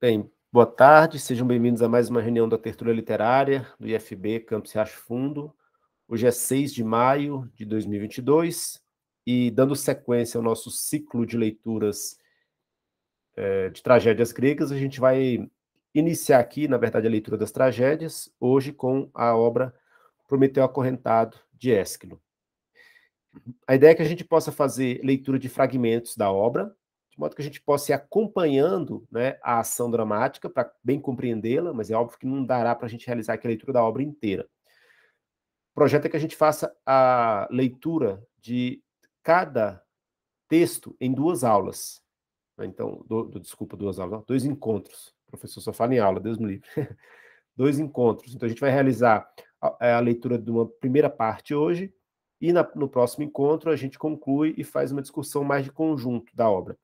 Bem, boa tarde, sejam bem-vindos a mais uma reunião da Tertúlia Literária do IFB Campus Riacho Fundo. Hoje é 6 de maio de 2022 e, dando sequência ao nosso ciclo de leituras é, de tragédias gregas, a gente vai iniciar aqui, na verdade, a leitura das tragédias, hoje com a obra Prometeu Acorrentado, de Ésquilo. A ideia é que a gente possa fazer leitura de fragmentos da obra, de modo que a gente possa ir acompanhando né, a ação dramática para bem compreendê-la, mas é óbvio que não dará para a gente realizar aqui a leitura da obra inteira. O projeto é que a gente faça a leitura de cada texto em duas aulas. Né, então, do, do, desculpa, duas aulas, dois encontros. O professor só fala em aula, Deus me livre. dois encontros. Então, a gente vai realizar a, é, a leitura de uma primeira parte hoje, e na, no próximo encontro a gente conclui e faz uma discussão mais de conjunto da obra.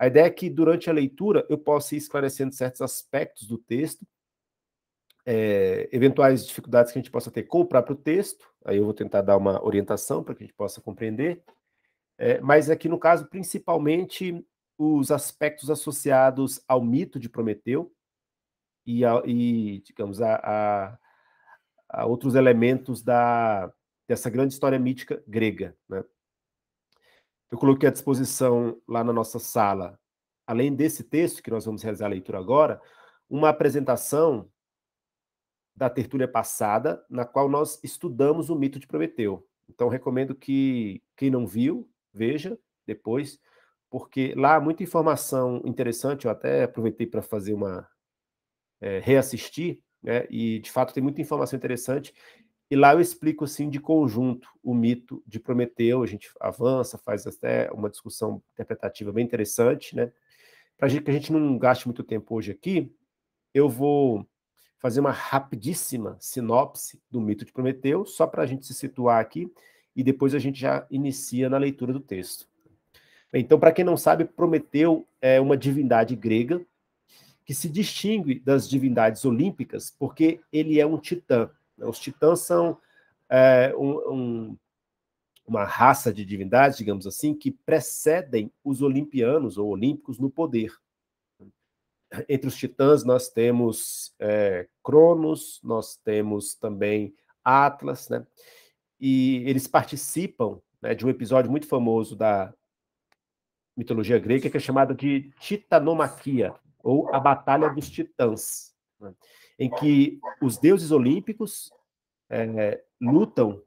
A ideia é que durante a leitura eu possa ir esclarecendo certos aspectos do texto, é, eventuais dificuldades que a gente possa ter com o próprio texto, aí eu vou tentar dar uma orientação para que a gente possa compreender, é, mas aqui no caso, principalmente os aspectos associados ao mito de Prometeu e, a, e digamos, a, a, a outros elementos da, dessa grande história mítica grega, né? eu coloquei à disposição lá na nossa sala, além desse texto que nós vamos realizar a leitura agora, uma apresentação da tertúlia passada, na qual nós estudamos o mito de Prometeu. Então, recomendo que quem não viu, veja depois, porque lá há muita informação interessante. Eu até aproveitei para fazer uma. É, reassistir, né? e de fato tem muita informação interessante. E lá eu explico, assim, de conjunto, o mito de Prometeu. A gente avança, faz até uma discussão interpretativa bem interessante, né? Para que a gente não gaste muito tempo hoje aqui, eu vou fazer uma rapidíssima sinopse do mito de Prometeu, só para a gente se situar aqui, e depois a gente já inicia na leitura do texto. Então, para quem não sabe, Prometeu é uma divindade grega que se distingue das divindades olímpicas porque ele é um titã. Né? Os titãs são é, um, um, uma raça de divindades, digamos assim, que precedem os olimpianos ou olímpicos no poder. Entre os titãs, nós temos é, Cronos, nós temos também Atlas, né? e eles participam né, de um episódio muito famoso da mitologia grega, que é chamada de Titanomaquia, ou a Batalha dos Titãs. Né? em que os deuses olímpicos é, lutam.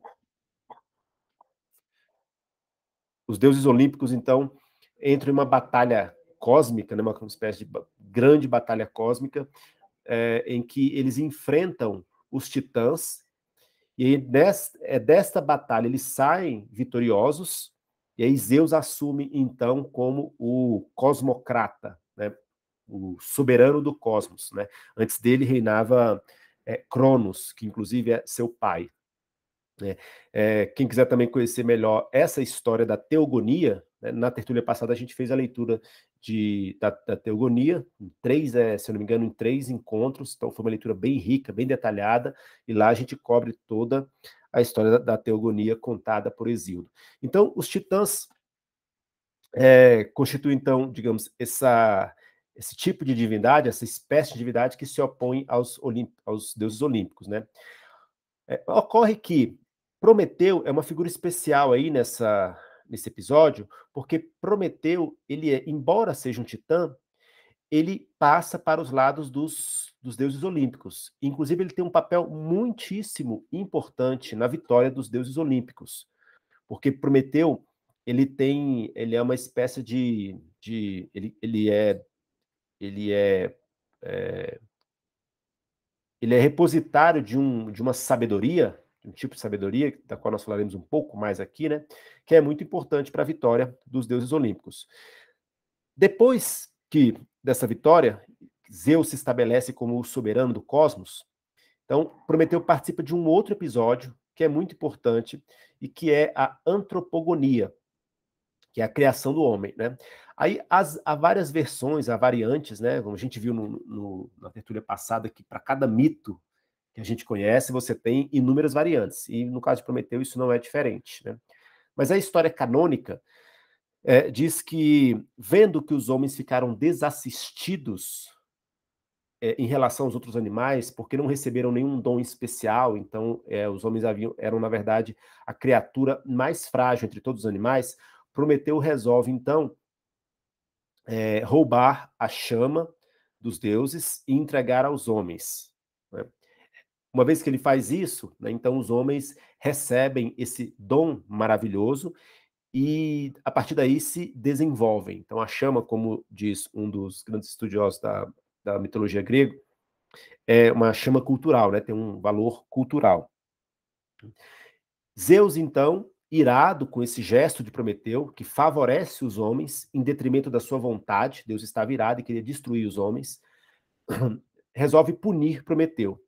Os deuses olímpicos, então, entram em uma batalha cósmica, né, uma espécie de grande batalha cósmica, é, em que eles enfrentam os titãs, e é desta batalha eles saem vitoriosos, e aí Zeus assume, então, como o cosmocrata, o soberano do cosmos. Né? Antes dele reinava é, Cronos, que inclusive é seu pai. É, quem quiser também conhecer melhor essa história da teogonia, né? na tertúlia passada a gente fez a leitura de, da, da teogonia, em três, é, se eu não me engano, em três encontros, então foi uma leitura bem rica, bem detalhada, e lá a gente cobre toda a história da, da teogonia contada por Exildo. Então, os titãs é, constituem, então, digamos, essa, esse tipo de divindade, essa espécie de divindade que se opõe aos, aos deuses olímpicos, né? É, ocorre que Prometeu é uma figura especial aí nessa nesse episódio, porque Prometeu, ele é, embora seja um titã, ele passa para os lados dos, dos deuses olímpicos. Inclusive, ele tem um papel muitíssimo importante na vitória dos deuses olímpicos, porque Prometeu ele tem, ele é uma espécie de, de ele, ele é ele é, é ele é repositário de, um, de uma sabedoria, de um tipo de sabedoria, da qual nós falaremos um pouco mais aqui, né? Que é muito importante para a vitória dos deuses olímpicos. Depois que dessa vitória, Zeus se estabelece como o soberano do cosmos, então Prometeu participa de um outro episódio que é muito importante e que é a antropogonia que é a criação do homem, né? Aí as, há várias versões, há variantes, né? Como a gente viu no, no, na tertúlia passada, que para cada mito que a gente conhece, você tem inúmeras variantes. E no caso de Prometeu, isso não é diferente, né? Mas a história canônica é, diz que, vendo que os homens ficaram desassistidos é, em relação aos outros animais, porque não receberam nenhum dom especial, então é, os homens haviam, eram, na verdade, a criatura mais frágil entre todos os animais, Prometeu resolve, então, é, roubar a chama dos deuses e entregar aos homens. Né? Uma vez que ele faz isso, né, então os homens recebem esse dom maravilhoso e a partir daí se desenvolvem. Então a chama, como diz um dos grandes estudiosos da, da mitologia grega, é uma chama cultural, né, tem um valor cultural. Zeus, então, irado com esse gesto de Prometeu, que favorece os homens em detrimento da sua vontade, Deus estava irado e queria destruir os homens, resolve punir Prometeu.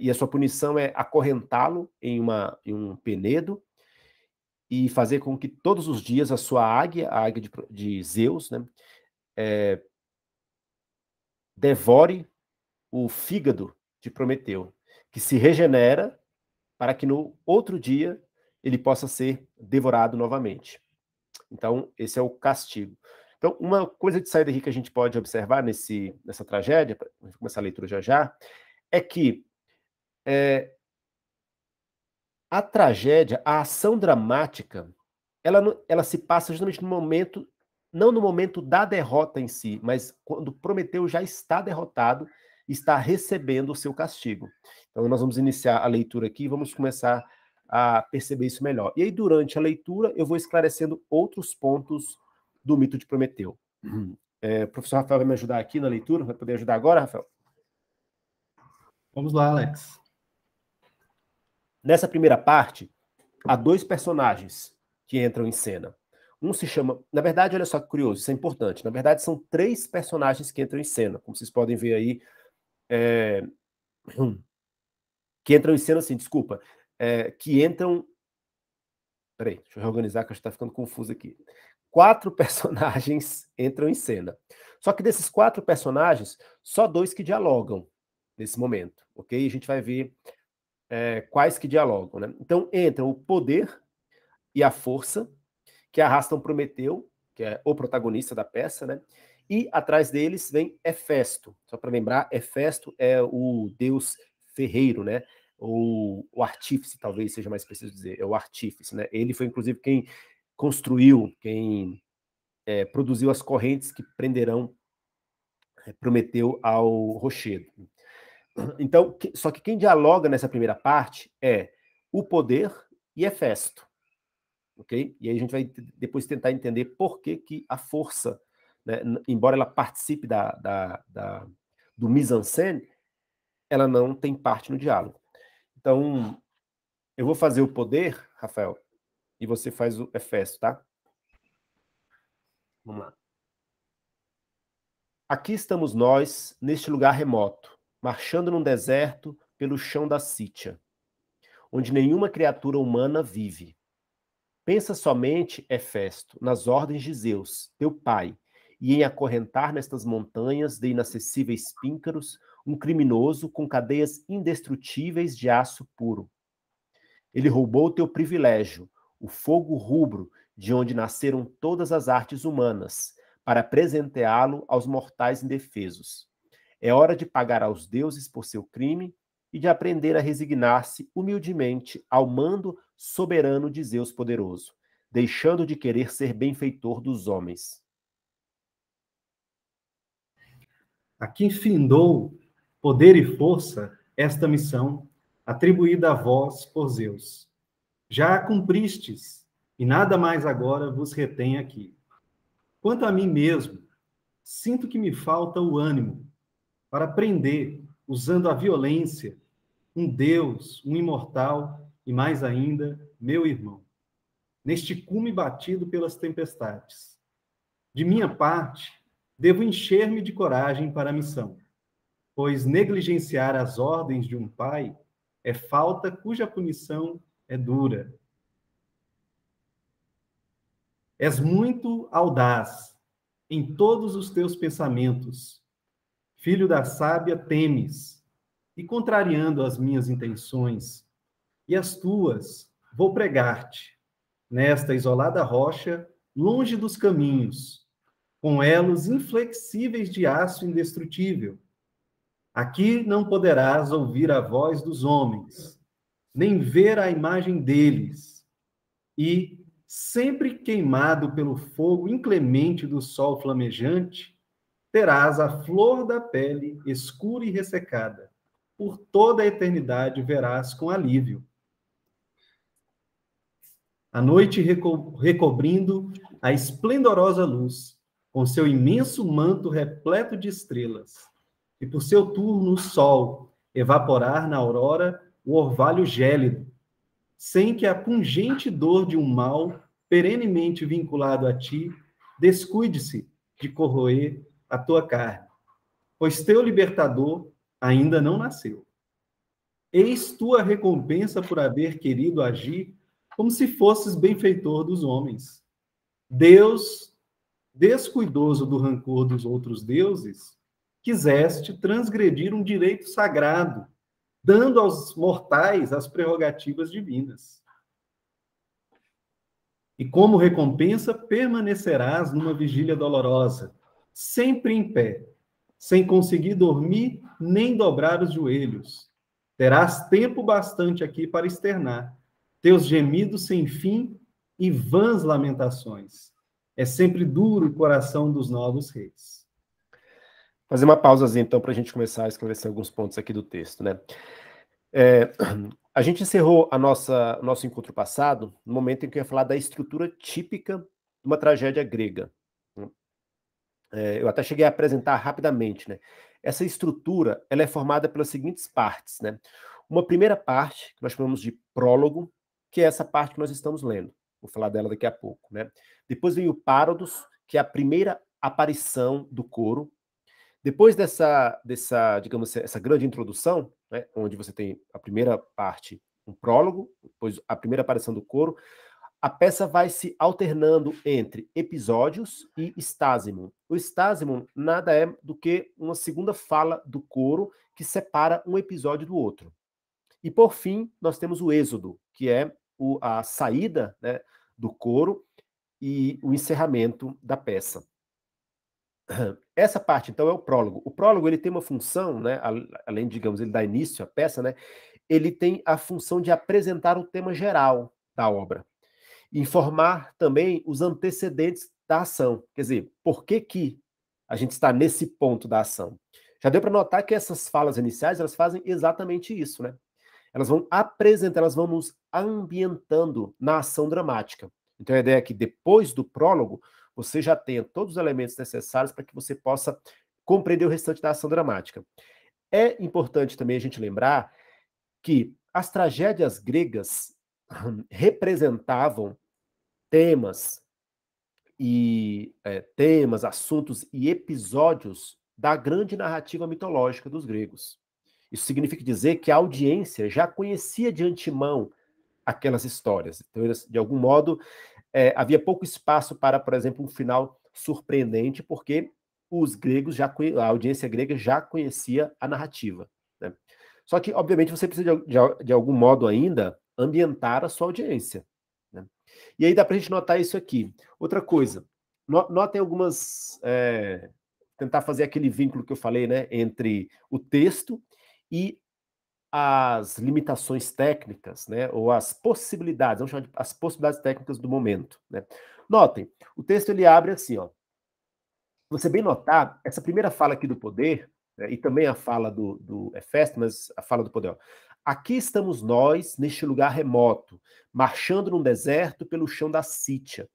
E a sua punição é acorrentá-lo em, uma, em um penedo e fazer com que todos os dias a sua águia, a águia de, de Zeus, né, é, devore o fígado de Prometeu, que se regenera para que no outro dia ele possa ser devorado novamente. Então, esse é o castigo. Então, uma coisa de saída aqui que a gente pode observar nesse, nessa tragédia, vamos começar a leitura já já, é que é, a tragédia, a ação dramática, ela, ela se passa justamente no momento, não no momento da derrota em si, mas quando Prometeu já está derrotado, está recebendo o seu castigo. Então, nós vamos iniciar a leitura aqui, vamos começar a perceber isso melhor. E aí, durante a leitura, eu vou esclarecendo outros pontos do mito de Prometeu. Uhum. É, o professor Rafael vai me ajudar aqui na leitura? Vai poder ajudar agora, Rafael? Vamos lá, Alex. Nessa primeira parte, há dois personagens que entram em cena. Um se chama. Na verdade, olha só que curioso, isso é importante. Na verdade, são três personagens que entram em cena, como vocês podem ver aí. É... Hum, que entram em cena, assim, desculpa é, que entram. Peraí, deixa eu reorganizar que gente está ficando confuso aqui. Quatro personagens entram em cena. Só que desses quatro personagens, só dois que dialogam nesse momento, ok? A gente vai ver é, quais que dialogam, né? Então entram o poder e a força que arrastam Prometeu, que é o protagonista da peça, né? E atrás deles vem Hefesto. Só para lembrar, Hefesto é o deus ferreiro, né? ou o artífice, talvez seja mais preciso dizer, é o artífice, né? Ele foi, inclusive, quem construiu, quem é, produziu as correntes que prenderão é, Prometeu ao rochedo. Então, que, só que quem dialoga nessa primeira parte é o poder e Hefesto, ok? E aí a gente vai depois tentar entender por que, que a força, né, embora ela participe da, da, da, do mise-en-scène, ela não tem parte no diálogo. Então, eu vou fazer o poder, Rafael, e você faz o Efesto, é tá? Vamos lá. Aqui estamos nós, neste lugar remoto, marchando num deserto pelo chão da Sítia, onde nenhuma criatura humana vive. Pensa somente, Efesto, é nas ordens de Zeus, teu pai, e em acorrentar nestas montanhas de inacessíveis píncaros um criminoso com cadeias indestrutíveis de aço puro. Ele roubou teu privilégio, o fogo rubro de onde nasceram todas as artes humanas, para presenteá-lo aos mortais indefesos. É hora de pagar aos deuses por seu crime e de aprender a resignar-se humildemente ao mando soberano de Zeus poderoso, deixando de querer ser benfeitor dos homens. Aqui findou poder e força esta missão atribuída a vós por Zeus. Já a cumpristes, e nada mais agora vos retém aqui. Quanto a mim mesmo, sinto que me falta o ânimo para prender, usando a violência, um Deus, um imortal e mais ainda, meu irmão. Neste cume batido pelas tempestades. De minha parte, devo encher-me de coragem para a missão pois negligenciar as ordens de um pai é falta cuja punição é dura. És muito audaz em todos os teus pensamentos. Filho da sábia, temes, e contrariando as minhas intenções e as tuas, vou pregar-te, nesta isolada rocha, longe dos caminhos, com elos inflexíveis de aço indestrutível Aqui não poderás ouvir a voz dos homens, nem ver a imagem deles. E, sempre queimado pelo fogo inclemente do sol flamejante, terás a flor da pele escura e ressecada. Por toda a eternidade verás com alívio. A noite reco recobrindo a esplendorosa luz, com seu imenso manto repleto de estrelas e por seu turno o sol evaporar na aurora o orvalho gélido, sem que a pungente dor de um mal perenemente vinculado a ti descuide-se de corroer a tua carne, pois teu libertador ainda não nasceu. Eis tua recompensa por haver querido agir como se fosses benfeitor dos homens. Deus, descuidoso do rancor dos outros deuses, quiseste transgredir um direito sagrado, dando aos mortais as prerrogativas divinas. E como recompensa, permanecerás numa vigília dolorosa, sempre em pé, sem conseguir dormir nem dobrar os joelhos. Terás tempo bastante aqui para externar teus gemidos sem fim e vãs lamentações. É sempre duro o coração dos novos reis fazer uma pausazinha, então, para a gente começar a esclarecer alguns pontos aqui do texto, né? É, a gente encerrou a nossa nosso encontro passado no momento em que eu ia falar da estrutura típica de uma tragédia grega. Né? É, eu até cheguei a apresentar rapidamente, né? Essa estrutura, ela é formada pelas seguintes partes, né? Uma primeira parte, que nós chamamos de prólogo, que é essa parte que nós estamos lendo. Vou falar dela daqui a pouco, né? Depois vem o parodos, que é a primeira aparição do coro, depois dessa, dessa digamos, essa grande introdução, né, onde você tem a primeira parte, um prólogo, depois a primeira aparição do coro, a peça vai se alternando entre episódios e estásimo. O estásimo nada é do que uma segunda fala do coro que separa um episódio do outro. E por fim, nós temos o êxodo, que é a saída né, do coro e o encerramento da peça essa parte, então, é o prólogo. O prólogo ele tem uma função, né, além, digamos, ele dá início à peça, né, ele tem a função de apresentar o tema geral da obra, informar também os antecedentes da ação, quer dizer, por que, que a gente está nesse ponto da ação. Já deu para notar que essas falas iniciais elas fazem exatamente isso, né? Elas vão apresentar, elas vão nos ambientando na ação dramática. Então a ideia é que depois do prólogo você já tenha todos os elementos necessários para que você possa compreender o restante da ação dramática. É importante também a gente lembrar que as tragédias gregas representavam temas e é, temas, assuntos e episódios da grande narrativa mitológica dos gregos. Isso significa dizer que a audiência já conhecia de antemão aquelas histórias. Então, eles, de algum modo, é, havia pouco espaço para, por exemplo, um final surpreendente, porque os gregos já a audiência grega já conhecia a narrativa. Né? Só que, obviamente, você precisa de, de, de, algum modo ainda ambientar a sua audiência. Né? E aí dá para a gente notar isso aqui. Outra coisa, notem algumas é, tentar fazer aquele vínculo que eu falei, né, entre o texto e as limitações técnicas, né, ou as possibilidades, vamos chamar de as possibilidades técnicas do momento. Né? Notem, o texto ele abre assim, ó. Você bem notar, essa primeira fala aqui do poder, né, e também a fala do, do Hefesto, mas a fala do poder, ó. Aqui estamos nós, neste lugar remoto, marchando num deserto pelo chão da Sítia,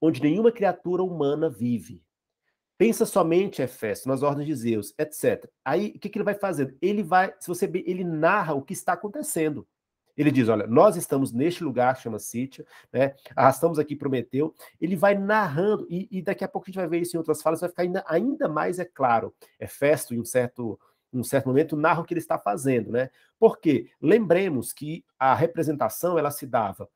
onde nenhuma criatura humana vive. Pensa somente Hefesto, nas ordens de Zeus, etc. Aí, o que, que ele vai fazer? Ele vai, se você ele narra o que está acontecendo. Ele diz: olha, nós estamos neste lugar, chama Sítia, né? arrastamos aqui Prometeu. Ele vai narrando, e, e, daqui a pouco a gente vai ver isso em outras falas, vai ficar ainda, ainda mais, é claro. Hefesto, em um certo, um certo momento, narra o que ele está fazendo. Né? Porque lembremos que a representação ela se dava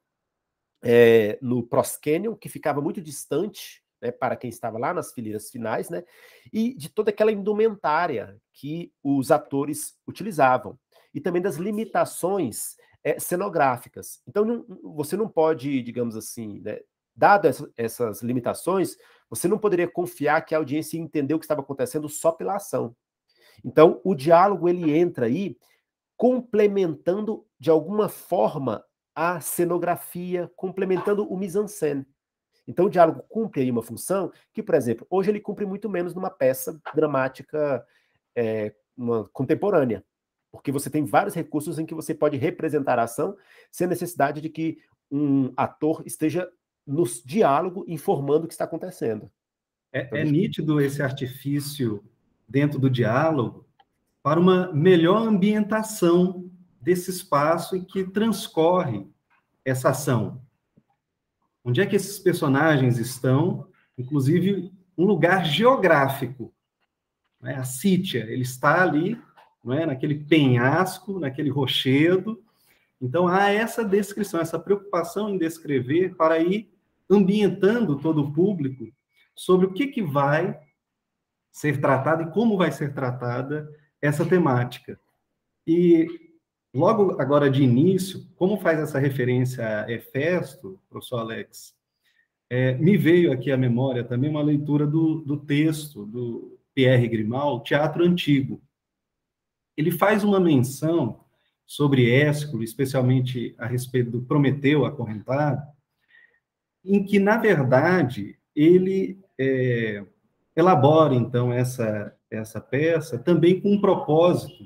é, no Proskenion, que ficava muito distante né, para quem estava lá nas fileiras finais, né, e de toda aquela indumentária que os atores utilizavam, e também das limitações é, cenográficas. Então, não, você não pode, digamos assim, né, dado essa, essas limitações, você não poderia confiar que a audiência entendeu o que estava acontecendo só pela ação. Então, o diálogo ele entra aí complementando de alguma forma a cenografia, complementando o mise-en-scène. Então, o diálogo cumpre aí uma função que, por exemplo, hoje ele cumpre muito menos numa peça dramática é, contemporânea, porque você tem vários recursos em que você pode representar a ação sem a necessidade de que um ator esteja no diálogo informando o que está acontecendo. É, então, é nítido esse artifício dentro do diálogo para uma melhor ambientação desse espaço em que transcorre essa ação. Onde é que esses personagens estão? Inclusive, um lugar geográfico. Né? A Sítia, ele está ali, é? naquele penhasco, naquele rochedo. Então, há essa descrição, essa preocupação em descrever para ir ambientando todo o público sobre o que, que vai ser tratado e como vai ser tratada essa temática. E Logo agora de início, como faz essa referência a é Hefesto, professor Alex, é, me veio aqui à memória também uma leitura do, do texto do Pierre Grimal, Teatro Antigo. Ele faz uma menção sobre Ésculo, especialmente a respeito do Prometeu acorrentado, em que, na verdade, ele é, elabora, então, essa, essa peça também com um propósito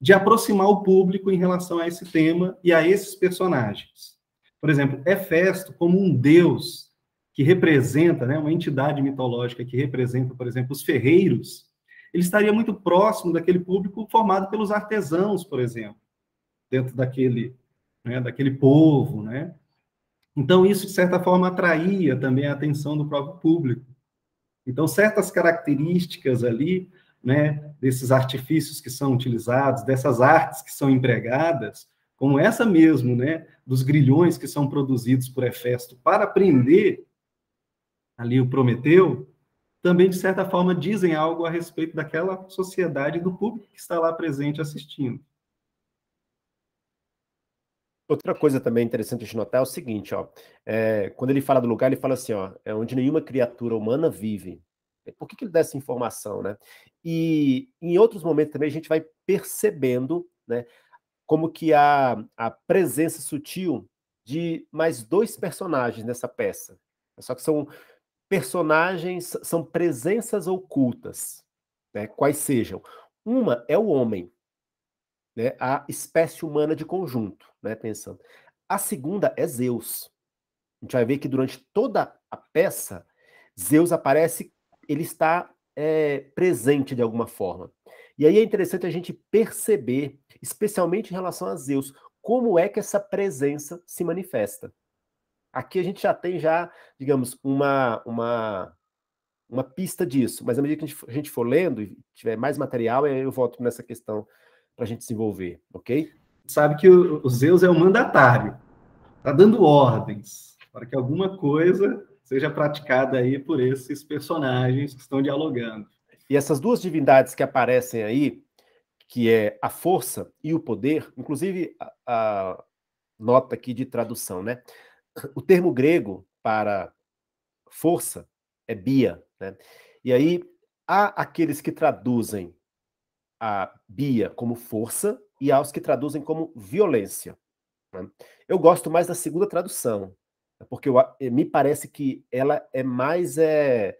de aproximar o público em relação a esse tema e a esses personagens. Por exemplo, Hefesto, é como um deus que representa, né, uma entidade mitológica que representa, por exemplo, os ferreiros, ele estaria muito próximo daquele público formado pelos artesãos, por exemplo, dentro daquele, né, daquele povo, né? Então, isso, de certa forma, atraía também a atenção do próprio público. Então, certas características ali né, desses artifícios que são utilizados, dessas artes que são empregadas, como essa mesmo, né, dos grilhões que são produzidos por Hefesto para prender ali o Prometeu, também, de certa forma, dizem algo a respeito daquela sociedade e do público que está lá presente assistindo. Outra coisa também interessante de notar é o seguinte, ó, é, quando ele fala do lugar, ele fala assim, ó, é onde nenhuma criatura humana vive, por que, que ele dá essa informação, né? E em outros momentos também a gente vai percebendo, né? Como que a, a presença sutil de mais dois personagens nessa peça. Só que são personagens, são presenças ocultas, né? quais sejam. Uma é o homem, né? a espécie humana de conjunto, né? pensando. A segunda é Zeus. A gente vai ver que durante toda a peça, Zeus aparece ele está é, presente de alguma forma. E aí é interessante a gente perceber, especialmente em relação a Zeus, como é que essa presença se manifesta. Aqui a gente já tem já, digamos, uma uma uma pista disso, mas à medida que a gente for lendo e tiver mais material, eu volto nessa questão para a gente desenvolver, ok? Sabe que o, o Zeus é o mandatário, está dando ordens para que alguma coisa seja praticada aí por esses personagens que estão dialogando. E essas duas divindades que aparecem aí, que é a força e o poder, inclusive a, a nota aqui de tradução, né? O termo grego para força é bia, né? E aí há aqueles que traduzem a bia como força e há os que traduzem como violência. Né? Eu gosto mais da segunda tradução, é porque eu, eh, me parece que ela é mais é,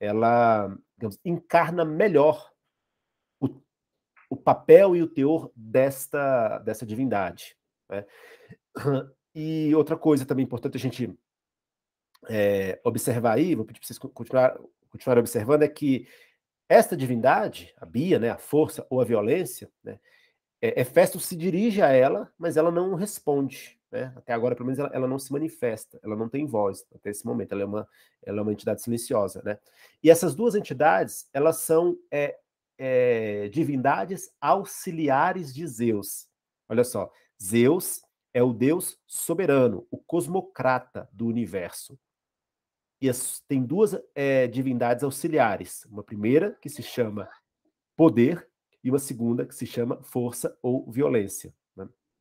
ela digamos, encarna melhor o, o, papel e o teor desta dessa divindade. Né? E outra coisa também importante a gente é, observar aí, vou pedir para vocês continuar, continuar observando, é que esta divindade, a Bia, né, a força ou a violência, né, é, Hefesto é se dirige a ela, mas ela não responde. Né? Até agora, pelo menos, ela, ela, não se manifesta, ela não tem voz até esse momento, ela é uma, ela é uma entidade silenciosa. Né? E essas duas entidades, elas são é, é, divindades auxiliares de Zeus. Olha só, Zeus é o Deus soberano, o cosmocrata do universo. E as, tem duas é, divindades auxiliares, uma primeira que se chama poder e uma segunda que se chama força ou violência.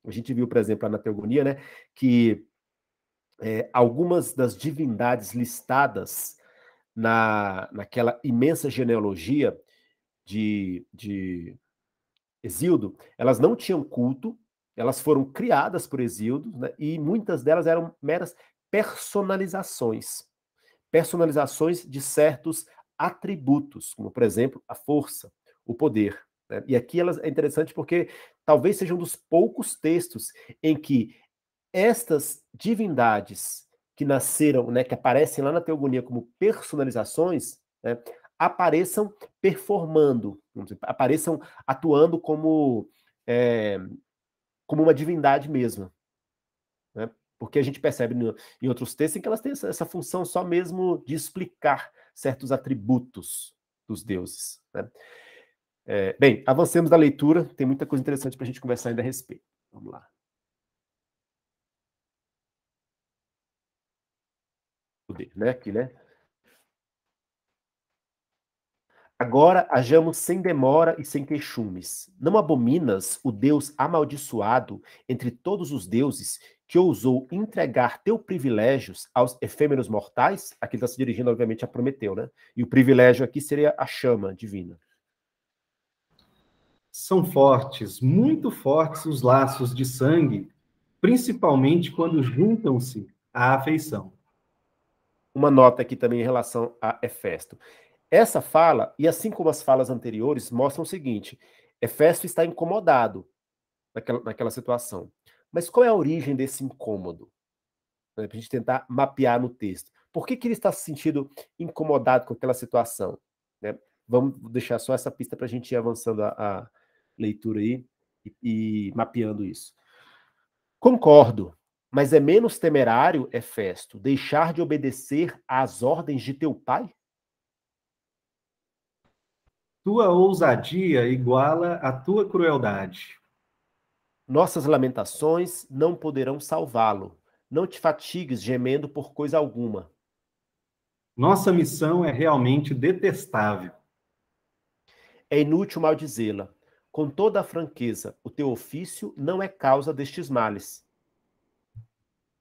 A gente viu, por exemplo, na Teogonia, né, que é, algumas das divindades listadas na, naquela imensa genealogia de, de Exildo, elas não tinham culto, elas foram criadas por Exildo, né, e muitas delas eram meras personalizações. Personalizações de certos atributos, como, por exemplo, a força, o poder. Né? E aqui elas, é interessante porque talvez seja um dos poucos textos em que estas divindades que nasceram, né, que aparecem lá na teogonia como personalizações, né, apareçam performando, dizer, apareçam atuando como, é, como uma divindade mesma. Né? Porque a gente percebe em outros textos que elas têm essa, essa, função só mesmo de explicar certos atributos dos deuses. Né? É, bem, avancemos da leitura, tem muita coisa interessante para a gente conversar ainda a respeito. Vamos lá. Né? Aqui, né? Agora hajamos sem demora e sem queixumes. Não abominas o Deus amaldiçoado entre todos os deuses que ousou entregar teu privilégios aos efêmeros mortais? Aqui está se dirigindo, obviamente, a Prometeu, né? E o privilégio aqui seria a chama divina são fortes, muito fortes os laços de sangue, principalmente quando juntam-se à afeição. Uma nota aqui também em relação a Hefesto. Essa fala, e assim como as falas anteriores, mostram o seguinte: Hefesto está incomodado naquela, naquela situação. Mas qual é a origem desse incômodo? Né, para a gente tentar mapear no texto. Por que, que ele está se sentindo incomodado com aquela situação? Né? Vamos deixar só essa pista para a gente ir avançando a, a, leitura aí e, e mapeando isso. Concordo, mas é menos temerário, efesto é deixar de obedecer às ordens de teu pai? Tua ousadia iguala a tua crueldade. Nossas lamentações não poderão salvá-lo. Não te fatigues gemendo por coisa alguma. Nossa missão é realmente detestável. É inútil maldizê-la com toda a franqueza, o teu ofício não é causa destes males.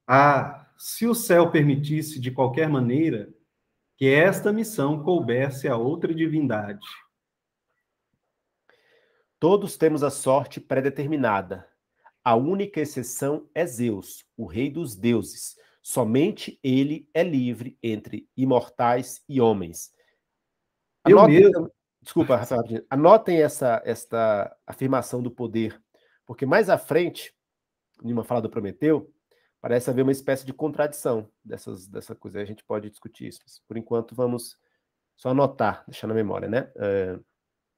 Ah, se o céu permitisse de qualquer maneira que esta missão coubesse a outra divindade. Todos temos a sorte predeterminada. A única exceção é Zeus, o rei dos deuses. Somente ele é livre entre imortais e homens. eu mesmo, Desculpa, Rafael, anotem essa, esta afirmação do poder, porque mais à frente, em uma fala do Prometeu, parece haver uma espécie de contradição dessas, dessa coisa. A gente pode discutir isso, mas por enquanto vamos só anotar, deixar na memória, né? É,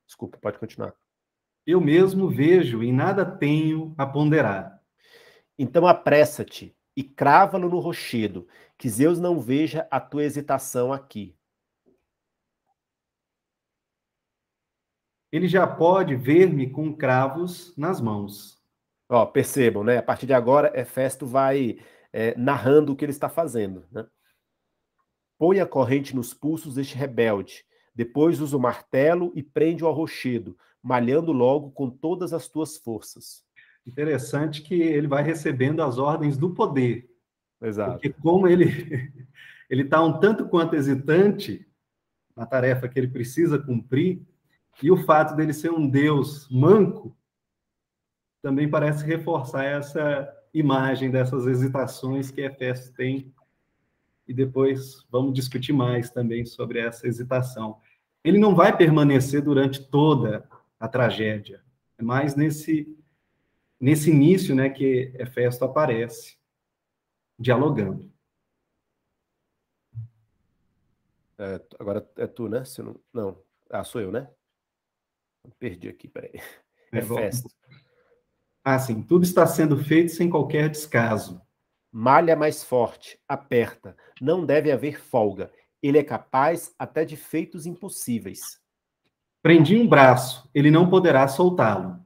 desculpa, pode continuar. Eu mesmo vejo e nada tenho a ponderar. Então apressa-te e crava-lo no rochedo, que Zeus não veja a tua hesitação aqui. ele já pode ver-me com cravos nas mãos. Ó, percebam, né? A partir de agora, Hefesto vai é, narrando o que ele está fazendo. Né? Põe a corrente nos pulsos deste rebelde. Depois usa o martelo e prende-o ao rochedo, malhando logo com todas as tuas forças. Interessante que ele vai recebendo as ordens do poder. Exato. Porque como ele ele está um tanto quanto hesitante na tarefa que ele precisa cumprir, e o fato dele ser um Deus manco também parece reforçar essa imagem dessas hesitações que Efésios tem. E depois vamos discutir mais também sobre essa hesitação. Ele não vai permanecer durante toda a tragédia. É mais nesse nesse início, né, que Hefesto aparece dialogando. É, agora é tu, né? Não... não... Ah, sou eu, né? Perdi aqui, peraí. É, é festa. Ah, sim. Tudo está sendo feito sem qualquer descaso. Malha mais forte, aperta. Não deve haver folga. Ele é capaz até de feitos impossíveis. Prendi um braço, ele não poderá soltá-lo.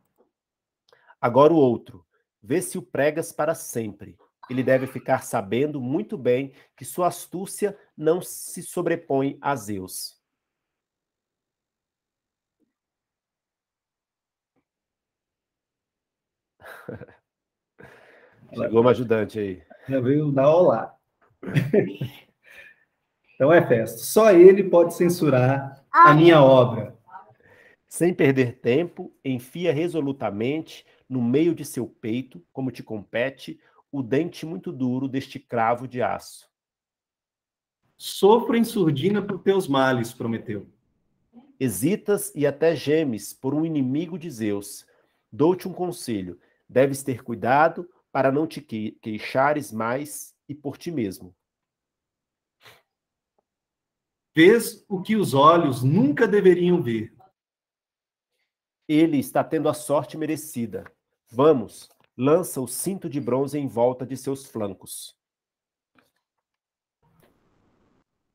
Agora o outro. Vê se o pregas para sempre. Ele deve ficar sabendo muito bem que sua astúcia não se sobrepõe a Zeus. Chegou uma ajudante aí. Já veio dar olá. então é festa. Só ele pode censurar a ah. minha obra. Sem perder tempo, enfia resolutamente no meio de seu peito, como te compete, o dente muito duro deste cravo de aço. Sofro em surdina por teus males, Prometeu. Hesitas e até gemes por um inimigo de Zeus. Dou-te um conselho: Deves ter cuidado para não te queixares mais e por ti mesmo. Vês o que os olhos nunca deveriam ver. Ele está tendo a sorte merecida. Vamos, lança o cinto de bronze em volta de seus flancos.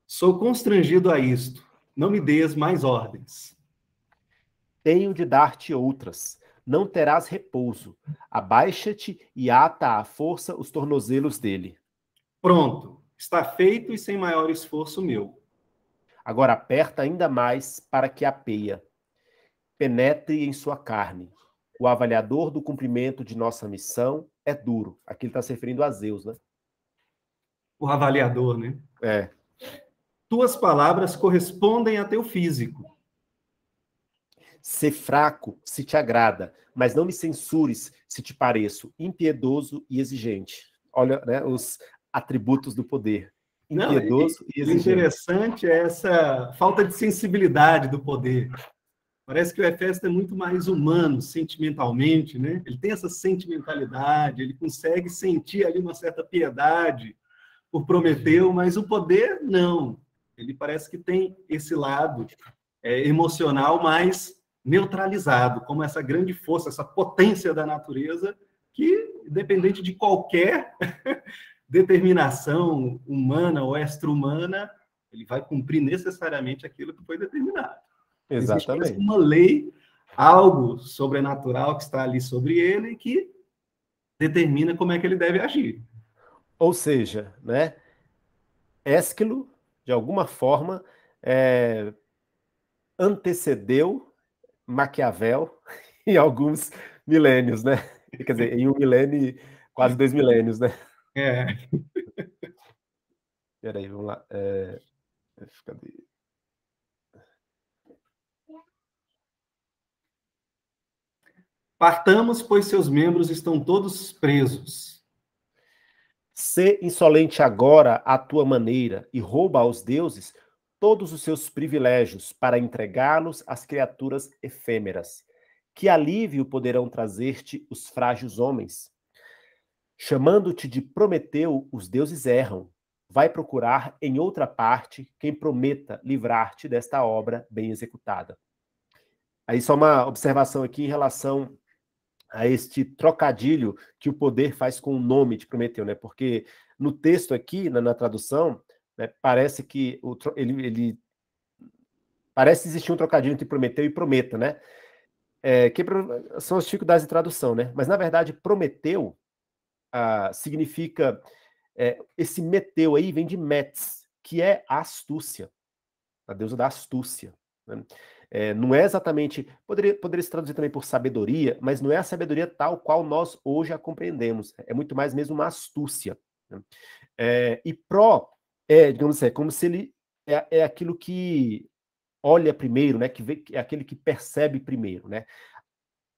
Sou constrangido a isto. Não me dês mais ordens. Tenho de dar-te outras, não terás repouso. Abaixa-te e ata à força os tornozelos dele. Pronto, está feito e sem maior esforço meu. Agora aperta ainda mais para que a peia penetre em sua carne. O avaliador do cumprimento de nossa missão é duro. Aqui ele está se referindo a Zeus, né? O avaliador, né? É. Tuas palavras correspondem a teu físico Ser fraco se te agrada, mas não me censures se te pareço impiedoso e exigente. Olha né, os atributos do poder. Impiedoso não, e, e exigente. Interessante é essa falta de sensibilidade do poder. Parece que o Efésio é muito mais humano, sentimentalmente, né? Ele tem essa sentimentalidade, ele consegue sentir ali uma certa piedade por Prometeu, mas o poder, não. Ele parece que tem esse lado é, emocional mais neutralizado, como essa grande força, essa potência da natureza, que, independente de qualquer determinação humana ou extra-humana, ele vai cumprir necessariamente aquilo que foi determinado. Exatamente. Existe uma lei, algo sobrenatural que está ali sobre ele que determina como é que ele deve agir. Ou seja, né, Ésquilo, de alguma forma, é, antecedeu Maquiavel e alguns milênios, né? Quer dizer, em um milênio, quase dois milênios, né? É. Peraí, vamos lá. É... Cadê? Partamos, pois seus membros estão todos presos. Se insolente agora à tua maneira e rouba aos deuses todos os seus privilégios para entregá-los às criaturas efêmeras. Que alívio poderão trazer-te os frágeis homens? Chamando-te de Prometeu, os deuses erram. Vai procurar em outra parte quem prometa livrar-te desta obra bem executada. Aí só uma observação aqui em relação a este trocadilho que o poder faz com o nome de Prometeu, né? Porque no texto aqui, na, na tradução, né? Parece que o, ele, ele, parece existir um trocadilho entre Prometeu e Prometa, né? É, que são as dificuldades de tradução, né? Mas na verdade Prometeu ah, significa é, esse meteu aí vem de metz que é a astúcia, a deusa da astúcia. Né? É, não é exatamente. Poderia, poderia se traduzir também por sabedoria, mas não é a sabedoria tal qual nós hoje a compreendemos. É muito mais mesmo uma astúcia. Né? É, e pró é, digamos assim, é como se ele é, é aquilo que olha primeiro, né, que vê, é aquele que percebe primeiro, né?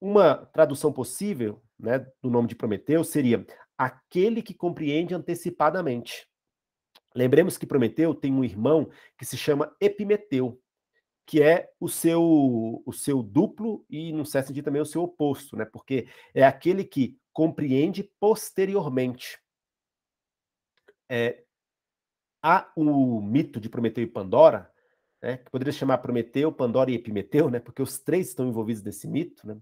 Uma tradução possível, né, do nome de Prometeu seria aquele que compreende antecipadamente. Lembremos que Prometeu tem um irmão que se chama Epimeteu, que é o seu o seu duplo e num certo sentido também o seu oposto, né? Porque é aquele que compreende posteriormente. É, há o mito de Prometeu e Pandora, né, que poderia chamar Prometeu, Pandora e Epimeteu, né, porque os três estão envolvidos nesse mito, né,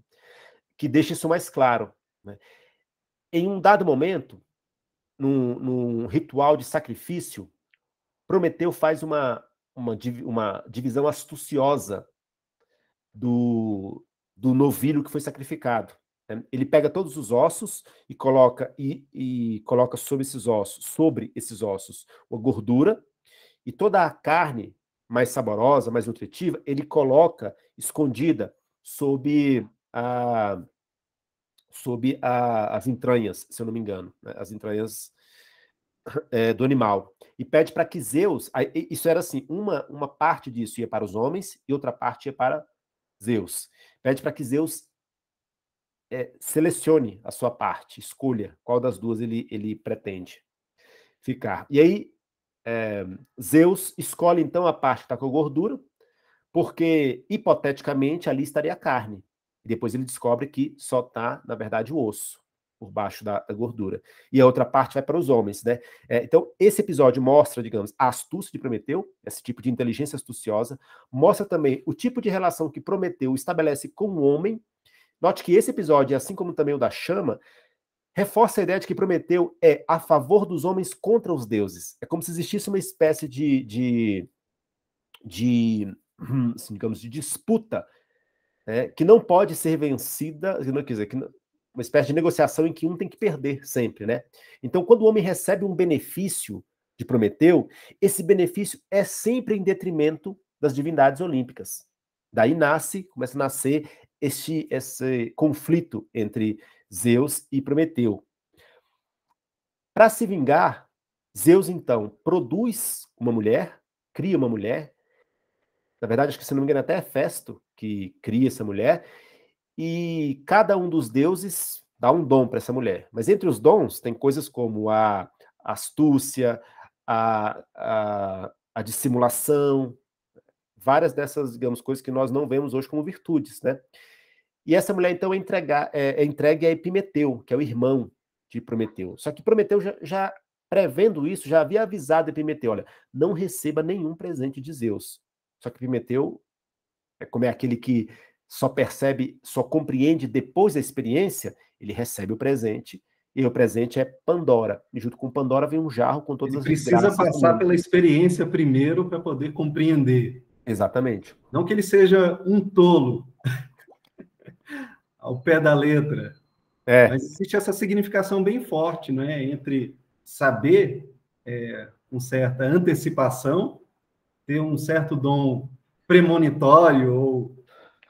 que deixa isso mais claro. Né. Em um dado momento, num, num, ritual de sacrifício, Prometeu faz uma, uma, uma divisão astuciosa do, do novilho que foi sacrificado. É, ele pega todos os ossos e coloca e, e coloca sobre esses ossos, sobre esses ossos, a gordura e toda a carne mais saborosa, mais nutritiva, ele coloca escondida sob a sob a, as entranhas, se eu não me engano, né? as entranhas é, do animal e pede para que Zeus, isso era assim, uma, uma parte disso ia para os homens e outra parte ia para Zeus. Pede para que Zeus é, selecione a sua parte, escolha qual das duas ele, ele pretende ficar. E aí, é, Zeus escolhe então a parte que está com gordura, porque hipoteticamente ali estaria a carne. E depois ele descobre que só está, na verdade, o osso por baixo da, da, gordura. E a outra parte vai para os homens, né? É, então, esse episódio mostra, digamos, a astúcia de Prometeu, esse tipo de inteligência astuciosa, mostra também o tipo de relação que Prometeu estabelece com o homem Note que esse episódio, assim como também o da chama, reforça a ideia de que Prometeu é a favor dos homens contra os deuses. É como se existisse uma espécie de, de, de assim, digamos, de disputa né, que não pode ser vencida, não quer dizer, que uma espécie de negociação em que um tem que perder sempre, né? Então, quando o homem recebe um benefício de Prometeu, esse benefício é sempre em detrimento das divindades olímpicas. Daí nasce, começa a nascer este esse conflito entre Zeus e Prometeu. Para se vingar, Zeus então produz uma mulher, cria uma mulher. Na verdade, acho que se não me engano, até é Festo que cria essa mulher. E cada um dos deuses dá um dom para essa mulher. Mas entre os dons, tem coisas como a astúcia, a, a, a dissimulação, várias dessas, digamos, coisas que nós não vemos hoje como virtudes, né? E essa mulher, então, é, entregar, é, é entregue a Epimeteu, que é o irmão de Prometeu. Só que Prometeu já, já prevendo isso, já havia avisado Epimeteu, olha, não receba nenhum presente de Zeus. Só que Epimeteu, é como é aquele que só percebe, só compreende depois da experiência, ele recebe o presente, e o presente é Pandora. E junto com Pandora vem um jarro com todas ele as precisa passar pela experiência primeiro para poder compreender. Exatamente. Não que ele seja um tolo ao pé da letra. É. Mas existe essa significação bem forte, não é? Entre saber é, com certa antecipação, ter um certo dom premonitório ou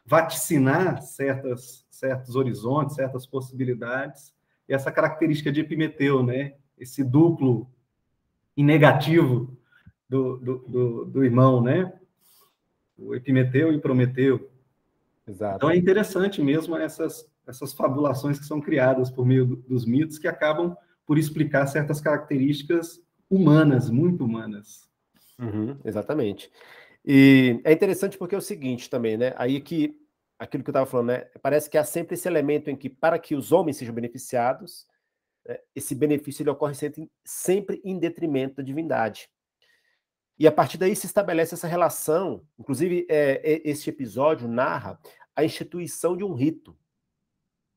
vaticinar certas, certos horizontes, certas possibilidades, e essa característica de Epimeteu, né? Esse duplo e negativo do, do, do, do irmão, né? o Epimeteu e Prometeu. Exato. Então é interessante mesmo essas, essas fabulações que são criadas por meio do, dos mitos que acabam por explicar certas características humanas, muito humanas. Uhum, exatamente. E é interessante porque é o seguinte também, né? Aí que aquilo que eu estava falando, né? Parece que há sempre esse elemento em que, para que os homens sejam beneficiados, né? esse benefício ele ocorre sempre, sempre em detrimento da divindade. E a partir daí se estabelece essa relação. Inclusive, é, é este episódio narra a instituição de um rito.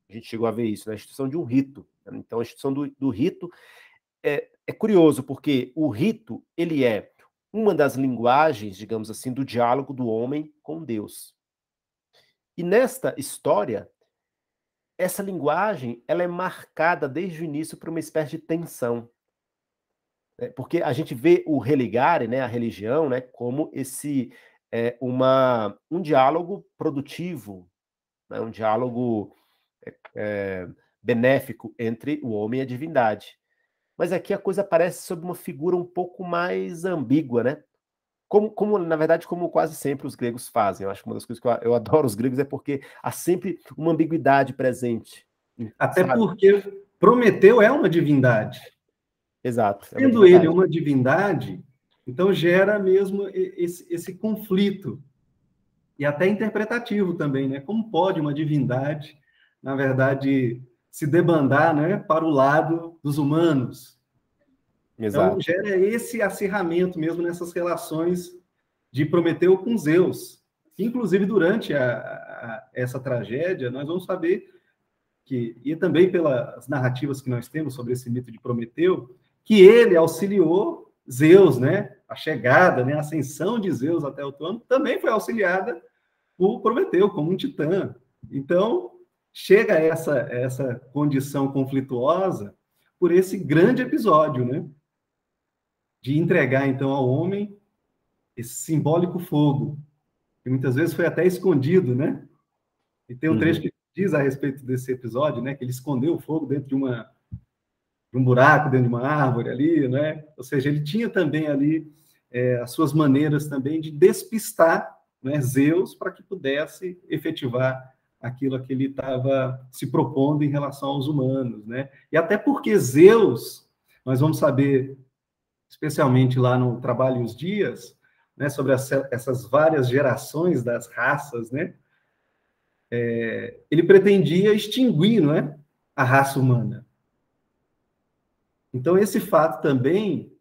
A gente chegou a ver isso, né? a instituição de um rito. Então, a instituição do, do rito é, é curioso, porque o rito ele é uma das linguagens, digamos assim, do diálogo do homem com Deus. E nesta história, essa linguagem ela é marcada desde o início por uma espécie de tensão. É, porque a gente vê o religare, né, a religião, né, como esse é, uma, um diálogo produtivo, né? um diálogo é, é, benéfico entre o homem e a divindade. Mas aqui a coisa aparece sob uma figura um pouco mais ambígua, né? Como, como, na verdade, como quase sempre os gregos fazem. Eu acho que uma das coisas que eu, eu adoro os gregos é porque há sempre uma ambiguidade presente. Até sabe? porque Prometeu é uma divindade. Exato. É Sendo é ele uma divindade, então gera mesmo esse, esse conflito e até interpretativo também, né? Como pode uma divindade, na verdade, se debandar, né, para o lado dos humanos? Então Exato. Então gera esse acirramento mesmo nessas relações de Prometeu com Zeus. Inclusive durante a, a, essa tragédia, nós vamos saber que e também pelas narrativas que nós temos sobre esse mito de Prometeu, que ele auxiliou Zeus, né? A chegada, né? a ascensão de Zeus até o trono também foi auxiliada por Prometeu, como um titã. Então, chega essa essa condição conflituosa por esse grande episódio, né? De entregar então ao homem esse simbólico fogo, que muitas vezes foi até escondido, né? E tem um uhum. trecho que diz a respeito desse episódio, né, que ele escondeu o fogo dentro de uma para um buraco dentro de uma árvore ali, né? Ou seja, ele tinha também ali é, as suas maneiras também de despistar né, Zeus para que pudesse efetivar aquilo que ele estava se propondo em relação aos humanos, né? E até porque Zeus, nós vamos saber, especialmente lá no Trabalho e os Dias, né, sobre as, essas várias gerações das raças, né? É, ele pretendia extinguir, não é, a raça humana. Então, esse fato também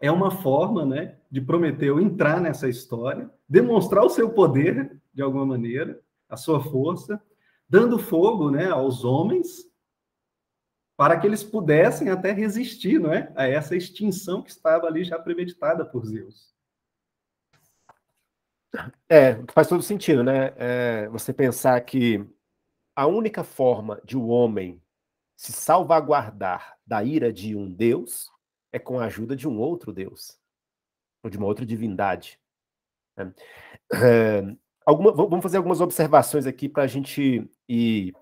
é uma forma né, de Prometeu entrar nessa história, demonstrar o seu poder, de alguma maneira, a sua força, dando fogo né, aos homens, para que eles pudessem até resistir não é, a essa extinção que estava ali já premeditada por Zeus. É, faz todo sentido, né? É, você pensar que a única forma de o um homem se salvaguardar da ira de um Deus é com a ajuda de um outro Deus, ou de uma outra divindade. Né? Eh, alguma, vamos fazer algumas observações aqui para a gente ir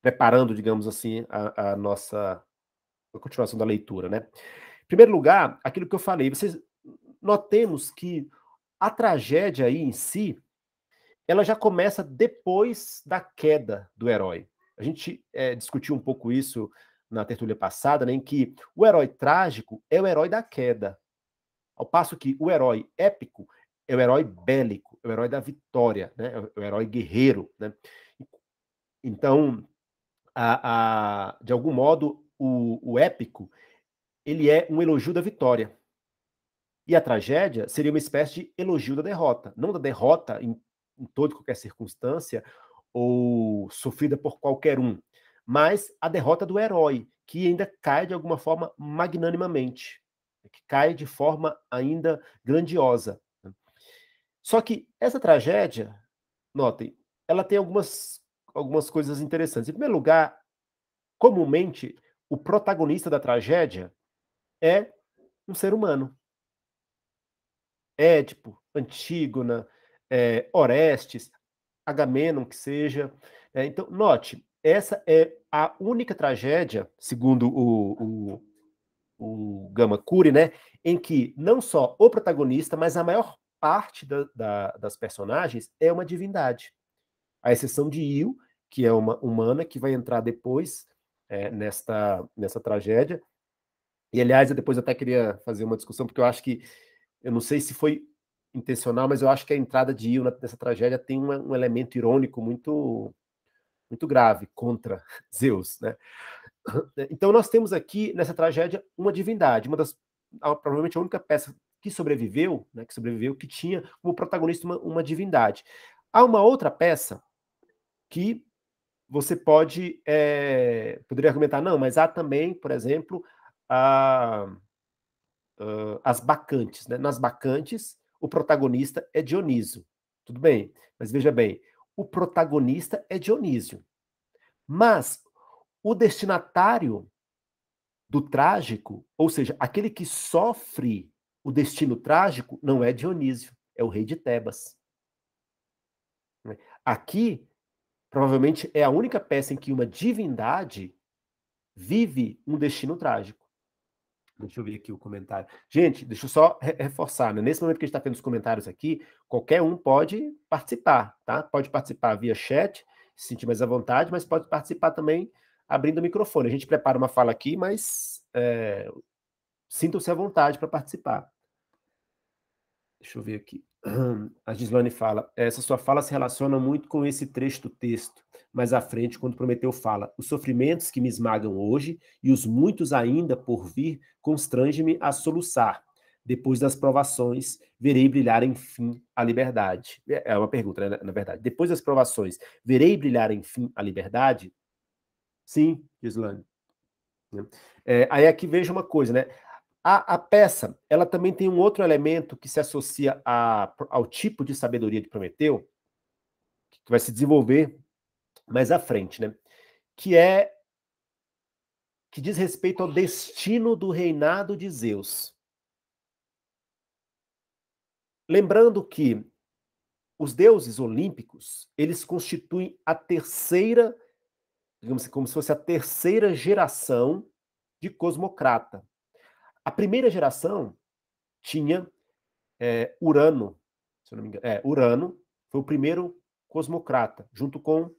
preparando, digamos assim, a, a nossa a continuação da leitura. Né? Em primeiro lugar, aquilo que eu falei, vocês notemos que a tragédia aí em si, ela já começa depois da queda do herói. A gente é, discutiu um pouco isso na tertúlia passada, né, em que o herói trágico é o herói da queda, ao passo que o herói épico é o herói bélico, é o herói da vitória, né, é, é o herói guerreiro. Né? Então, a, a, de algum modo, o, o épico ele é um elogio da vitória. E a tragédia seria uma espécie de elogio da derrota, não da derrota em, em toda e qualquer circunstância ou sofrida por qualquer um, mas a derrota do herói, que ainda cai de alguma forma magnanimamente, né, que cai de forma ainda grandiosa. Né. Só que essa tragédia, notem, ela tem algumas, algumas coisas interessantes. Em primeiro lugar, comumente, o protagonista da tragédia é um ser humano. Édipo, Antígona, é, Orestes, Agamenon, que seja. É, então, note, essa é a única tragédia, segundo o, o, o Gama Curi, né, em que não só o protagonista, mas a maior parte da, da, das personagens é uma divindade. A exceção de Io, que é uma humana, que vai entrar depois é, nesta, nessa tragédia. E, aliás, eu depois até queria fazer uma discussão, porque eu acho que, eu não sei se foi intencional, mas eu acho que a entrada de Io nessa tragédia tem uma, um elemento irônico muito muito grave contra Zeus, né? Então nós temos aqui nessa tragédia uma divindade, uma das provavelmente a única peça que sobreviveu, né, que sobreviveu, que tinha como protagonista uma, uma divindade. Há uma outra peça que você pode é, poderia argumentar não, mas há também, por exemplo, a, a, as bacantes. Né? Nas bacantes, o protagonista é Dioniso. Tudo bem, mas veja bem, o protagonista é Dionísio. Mas o destinatário do trágico, ou seja, aquele que sofre o destino trágico, não é Dionísio, é o rei de Tebas. Aqui, provavelmente, é a única peça em que uma divindade vive um destino trágico. Deixa eu ver aqui o comentário. Gente, deixa eu só reforçar, né? Nesse momento que a gente está tendo os comentários aqui, qualquer um pode participar, tá? Pode participar via chat, se sentir mais à vontade, mas pode participar também abrindo o microfone. A gente prepara uma fala aqui, mas é, sintam-se à vontade para participar, Deixa eu ver aqui. A Gislane fala: essa sua fala se relaciona muito com esse trecho do texto, mas à frente, quando Prometeu fala: os sofrimentos que me esmagam hoje e os muitos ainda por vir constrangem me a soluçar. Depois das provações, verei brilhar enfim a liberdade. É, é uma pergunta, né, na verdade. Depois das provações, verei brilhar enfim a liberdade? Sim, Gislane. É, aí aqui é veja uma coisa, né? A, a, peça, ela também tem um outro elemento que se associa a, ao tipo de sabedoria de Prometeu, que vai se desenvolver mais à frente, né? Que é que diz respeito ao destino do reinado de Zeus. Lembrando que os deuses olímpicos, eles constituem a terceira, digamos assim, como se fosse a terceira geração de cosmocrata, a primeira geração tinha é, Urano, se eu não me engano, é, Urano foi o primeiro cosmocrata, junto com,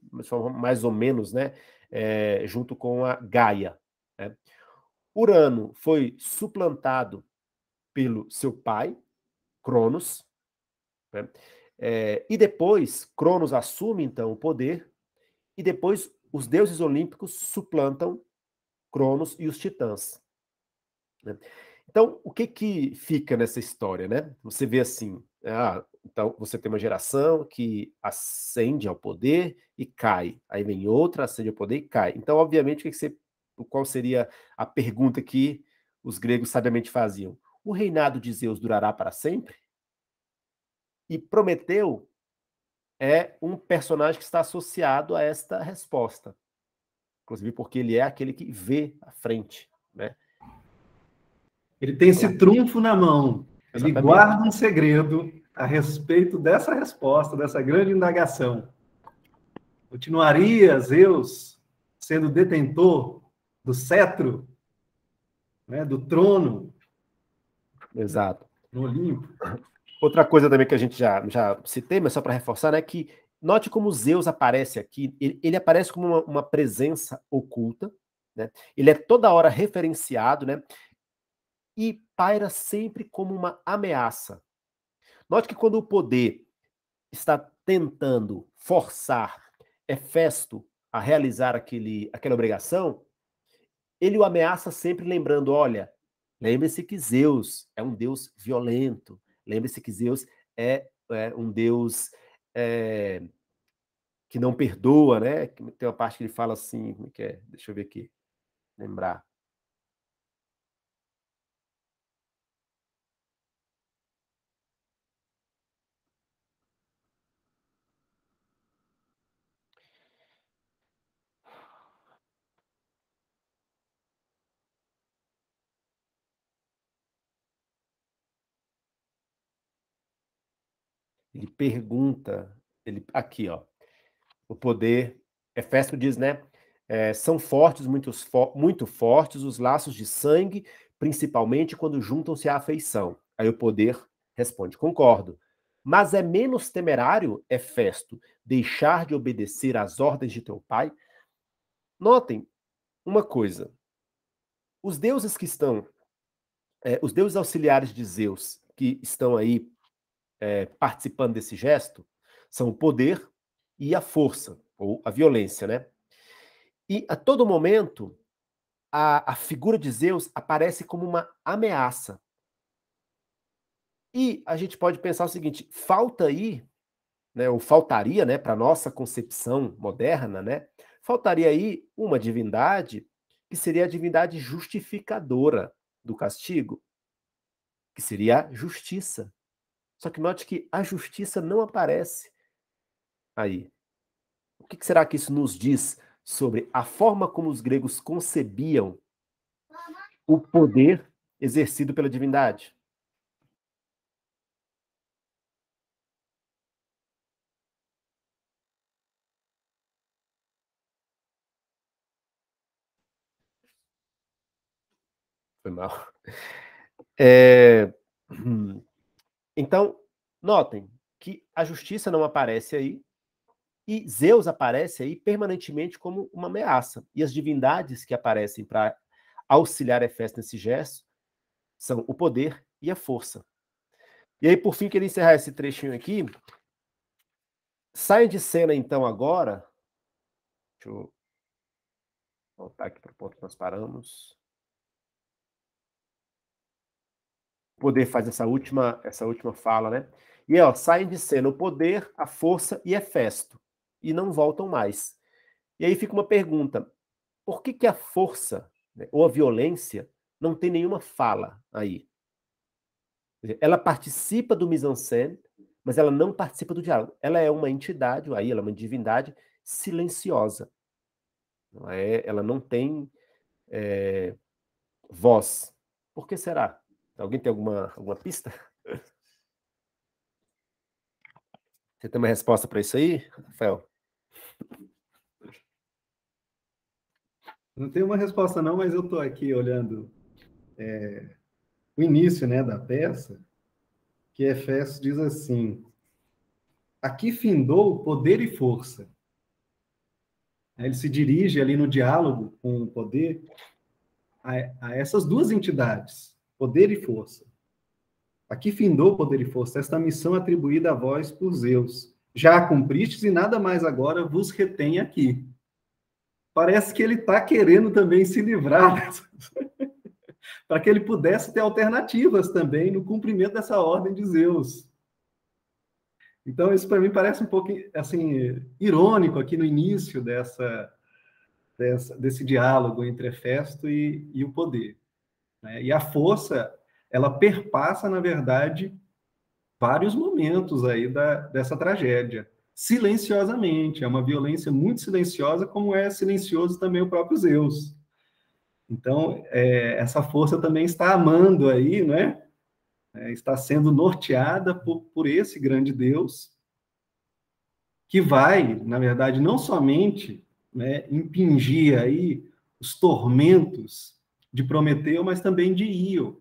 mais ou menos, né, é, junto com a Gaia. Né? Urano foi suplantado pelo seu pai, Cronos, né? é, e depois Cronos assume então o poder, e depois os deuses olímpicos suplantam Cronos e os titãs. Né? Então, o que, que fica nessa história? Né? Você vê assim, ah, então você tem uma geração que ascende ao poder e cai. Aí vem outra, ascende ao poder e cai. Então, obviamente, o que você, qual seria a pergunta que os gregos sabiamente faziam? O reinado de Zeus durará para sempre? E Prometeu é um personagem que está associado a esta resposta. Inclusive porque ele é aquele que vê a frente, né? Ele tem esse trunfo na mão. Ele guarda um segredo a respeito dessa resposta, dessa grande indagação. Continuaria Zeus sendo detentor do cetro, né, do trono? Exato. No Olimpo. Outra coisa também que a gente já, já citei, mas só para reforçar, né, que note como Zeus aparece aqui. Ele, ele aparece como uma, uma presença oculta, né? Ele é toda hora referenciado, né? e paira sempre como uma ameaça. Note que quando o poder está tentando forçar Hefesto é a realizar aquele, aquela obrigação, ele o ameaça sempre lembrando: olha, lembre-se que Zeus é um deus violento, lembre-se que Zeus é, é um deus é, que não perdoa, né? Tem uma parte que ele fala assim, como é que é? Deixa eu ver aqui, lembrar. pergunta, ele aqui, ó. O poder, Efesto diz, né? É, são fortes, muito, muito fortes os laços de sangue, principalmente quando juntam-se à afeição. Aí o poder responde: concordo. Mas é menos temerário, Efesto, deixar de obedecer às ordens de teu pai? Notem uma coisa: os deuses que estão, é, os deuses auxiliares de Zeus, que estão aí é, participando desse gesto são o poder e a força, ou a violência, né? E a todo momento, a, a figura de Zeus aparece como uma ameaça. E a gente pode pensar o seguinte: falta aí, né, ou faltaria, né, para nossa concepção moderna, né, faltaria aí uma divindade que seria a divindade justificadora do castigo, que seria a justiça. Só que note que a justiça não aparece aí. O que será que isso nos diz sobre a forma como os gregos concebiam o poder exercido pela divindade? Foi mal. É... Hum. Então, notem que a justiça não aparece aí e Zeus aparece aí permanentemente como uma ameaça. E as divindades que aparecem para auxiliar Hefesto nesse gesto são o poder e a força. E aí, por fim, queria encerrar esse trechinho aqui. Saem de cena, então, agora. Deixa eu voltar aqui para o ponto que nós paramos. poder faz essa última, essa última fala, né? E ó, saem de cena o poder, a força e Hefesto, é e não voltam mais. E aí fica uma pergunta: por que, que a força né, ou a violência não tem nenhuma fala aí? Ela participa do mise-en-scène, mas ela não participa do diálogo. Ela é uma entidade, aí ela é uma divindade silenciosa. Ela, é, ela não tem é, voz. Por que será? Alguém tem alguma, alguma pista? Você tem uma resposta para isso aí, Rafael? Não tenho uma resposta não, mas eu estou aqui olhando é, o início né, da peça, que Efésios diz assim, aqui findou poder e força. Ele se dirige ali no diálogo com o poder a, a essas duas entidades, poder e força. Aqui findou poder e força, esta missão é atribuída a vós por Zeus. Já a cumpristes e nada mais agora vos retém aqui. Parece que ele está querendo também se livrar para que ele pudesse ter alternativas também no cumprimento dessa ordem de Zeus. Então, isso para mim parece um pouco assim irônico aqui no início dessa, dessa desse diálogo entre Hefesto e, e o poder. Né? E a força, ela perpassa, na verdade, vários momentos aí da, dessa tragédia, silenciosamente. É uma violência muito silenciosa, como é silencioso também o próprio Zeus. Então, é, essa força também está amando aí, né? É, está sendo norteada por, por esse grande Deus, que vai, na verdade, não somente né, impingir aí os tormentos de Prometeu, mas também de Io,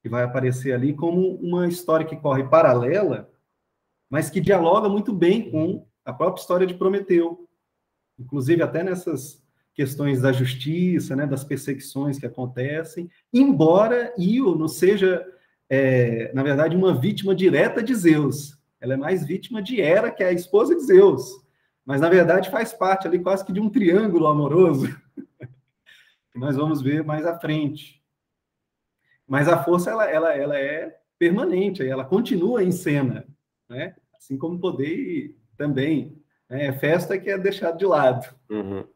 que vai aparecer ali como uma história que corre paralela, mas que dialoga muito bem com a própria história de Prometeu. Inclusive, até nessas questões da justiça, né, das perseguições que acontecem, embora Io não seja, é, na verdade, uma vítima direta de Zeus. Ela é mais vítima de Hera, que é a esposa de Zeus. Mas, na verdade, faz parte ali quase que de um triângulo amoroso que nós vamos ver mais à frente. Mas a força ela, ela, ela é permanente, ela continua em cena, né? assim como poder também. Né? É festa que é deixado de lado. Uhum.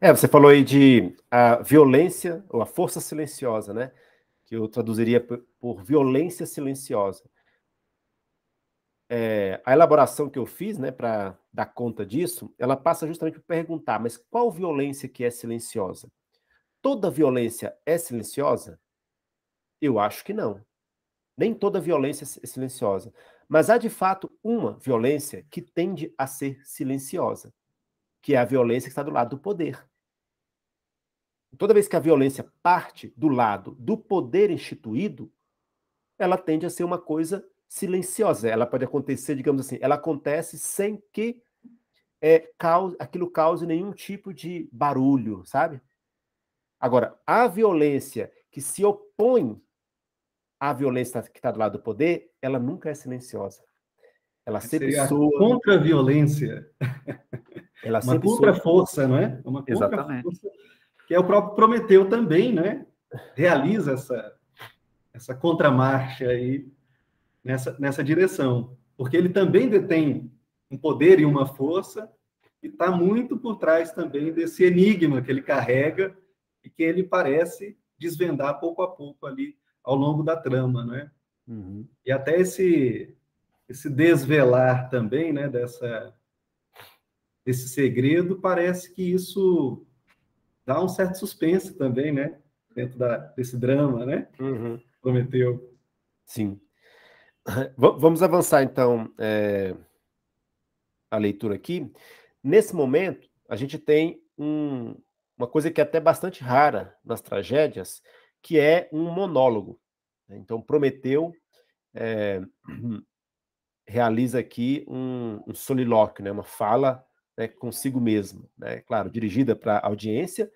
É, você falou aí de a violência ou a força silenciosa, né? Que eu traduziria por violência silenciosa. É, a elaboração que eu fiz, né, para dar conta disso, ela passa justamente por perguntar, mas qual violência que é silenciosa? toda violência é silenciosa? Eu acho que não. Nem toda violência é silenciosa. Mas há de fato uma violência que tende a ser silenciosa, que é a violência que está do lado do poder. Toda vez que a violência parte do lado do poder instituído, ela tende a ser uma coisa silenciosa. Ela pode acontecer, digamos assim, ela acontece sem que é, eh, cause, aquilo cause nenhum tipo de barulho, sabe? Agora, a violência que se opõe à violência que está do lado do poder, ela nunca é silenciosa. Ela sempre Seria é soa... contra-violência. Ela uma contra-força, não é? Uma contra Exatamente. Que é o próprio Prometeu também, né? Realiza essa, essa contramarcha aí nessa, nessa direção. Porque ele também detém um poder e uma força e está muito por trás também desse enigma que ele carrega e que ele parece desvendar pouco a pouco ali ao longo da trama, né? Uhum. E até esse esse desvelar também, né, dessa desse segredo, parece que isso dá um certo suspense também, né, dentro da, desse drama, né? Uhum. Prometeu. Sim. Vamos avançar então é, a leitura aqui. Nesse momento, a gente tem um, uma coisa que é até bastante rara nas tragédias, que é um monólogo. Né. Então, Prometeu é, realiza aqui um, um, solilóquio, né? uma fala né, consigo mesmo. Né? Claro, dirigida para a audiência,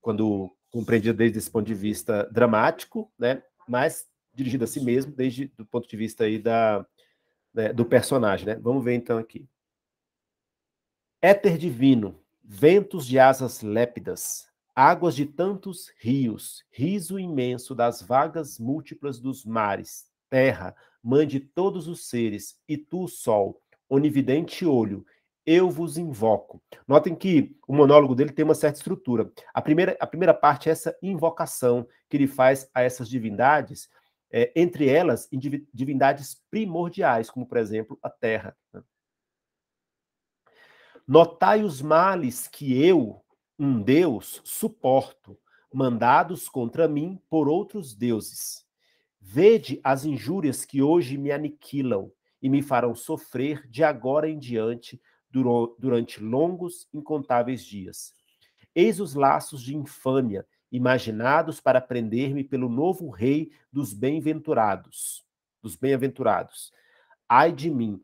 quando compreendida desde esse ponto de vista dramático, né? mas dirigida a si mesmo desde do ponto de vista aí da, né, do personagem. Né? Vamos ver então aqui. Éter divino, Ventos de asas lépidas, águas de tantos rios, riso imenso das vagas múltiplas dos mares, terra, mãe de todos os seres, e tu, sol, onividente olho, eu vos invoco. Notem que o monólogo dele tem uma certa estrutura. A primeira, a primeira parte é essa invocação que ele faz a essas divindades, é, entre elas divindades primordiais, como por exemplo a terra. Né? Notai os males que eu, um Deus, suporto, mandados contra mim por outros deuses. Vede as injúrias que hoje me aniquilam e me farão sofrer de agora em diante durante longos, incontáveis dias. Eis os laços de infâmia imaginados para prender-me pelo novo rei dos bem-aventurados, dos bem-aventurados. Ai de mim,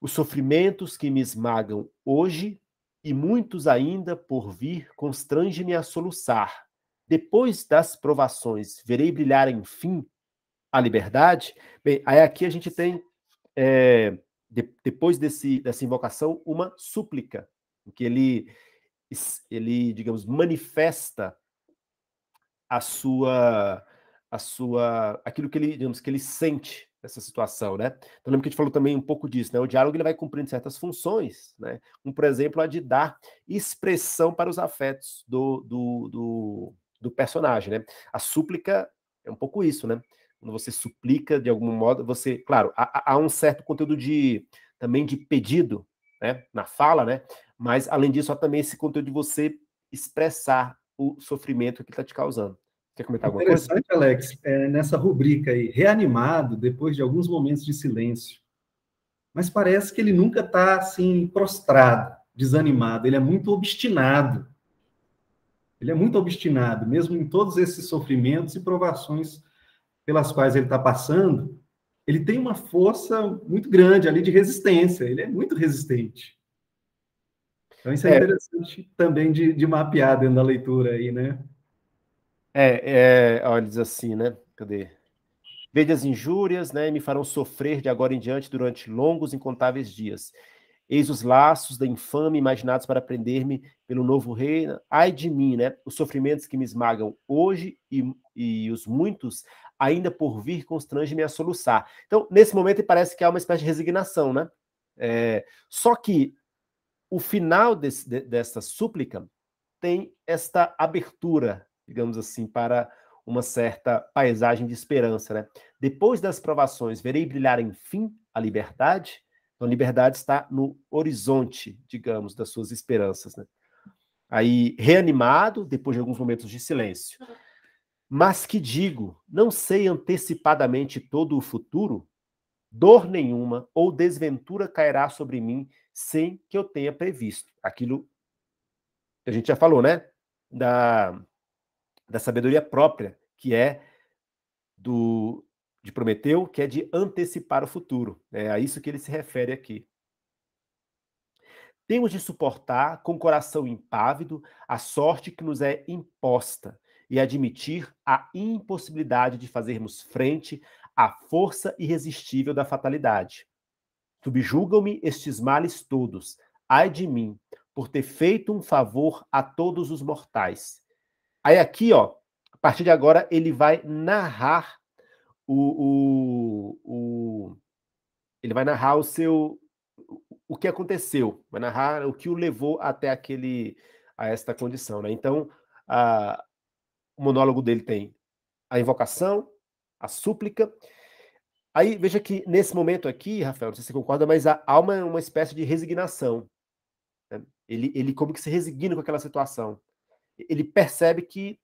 os sofrimentos que me esmagam hoje e muitos ainda por vir constrangem me a soluçar. Depois das provações, verei brilhar enfim a liberdade. Bem, aí aqui a gente tem, é, de, depois desse, dessa invocação, uma súplica, em que ele, ele digamos, manifesta a sua, a sua, aquilo que ele, digamos, que ele sente essa situação, né? Então, lembro que a gente falou também um pouco disso, né? O diálogo ele vai cumprindo certas funções, né? Como, por exemplo, a de dar expressão para os afetos do, do, do, do personagem, né? A súplica é um pouco isso, né? Quando você suplica de algum modo, você, claro, há, há um certo conteúdo de também de pedido, né? Na fala, né? Mas além disso, há também esse conteúdo de você expressar o sofrimento que está te causando. Quer comentar alguma coisa? Interessante, Alex, é, nessa rubrica aí, reanimado depois de alguns momentos de silêncio. Mas parece que ele nunca está assim, prostrado, desanimado. Ele é muito obstinado. Ele é muito obstinado, mesmo em todos esses sofrimentos e provações pelas quais ele está passando. Ele tem uma força muito grande ali de resistência. Ele é muito resistente. Então, isso é, é. interessante também de, de mapear dentro da leitura aí, né? É, é, olha, diz assim, né? Cadê? Veja as injúrias, né? Me farão sofrer de agora em diante durante longos, incontáveis dias. Eis os laços da infame imaginados para prender-me pelo novo reino. Ai de mim, né? Os sofrimentos que me esmagam hoje e, e os muitos ainda por vir constrangem me a soluçar. Então, nesse momento, parece que há uma espécie de resignação, né? É, só que o final desse, de, dessa súplica tem esta abertura digamos assim, para uma certa paisagem de esperança, né? Depois das provações, verei brilhar enfim a liberdade. Então, a liberdade está no horizonte, digamos, das suas esperanças, né? Aí, reanimado, depois de alguns momentos de silêncio. Mas que digo, não sei antecipadamente todo o futuro, dor nenhuma ou desventura cairá sobre mim sem que eu tenha previsto. Aquilo a gente já falou, né? Da da sabedoria própria, que é do de Prometeu, que é de antecipar o futuro. É a isso que ele se refere aqui. Temos de suportar com coração impávido a sorte que nos é imposta e admitir a impossibilidade de fazermos frente à força irresistível da fatalidade. Subjugam-me estes males todos, ai de mim, por ter feito um favor a todos os mortais. Aí aqui, ó, a partir de agora, ele vai narrar o, o, o ele vai narrar o seu o que aconteceu, vai narrar o que o levou até aquele a esta condição, né? Então, a, o monólogo dele tem a invocação, a súplica. Aí veja que nesse momento aqui, Rafael, não sei se você concorda, mas a alma é uma espécie de resignação. Né? Ele, ele como que se resigna com aquela situação ele percebe que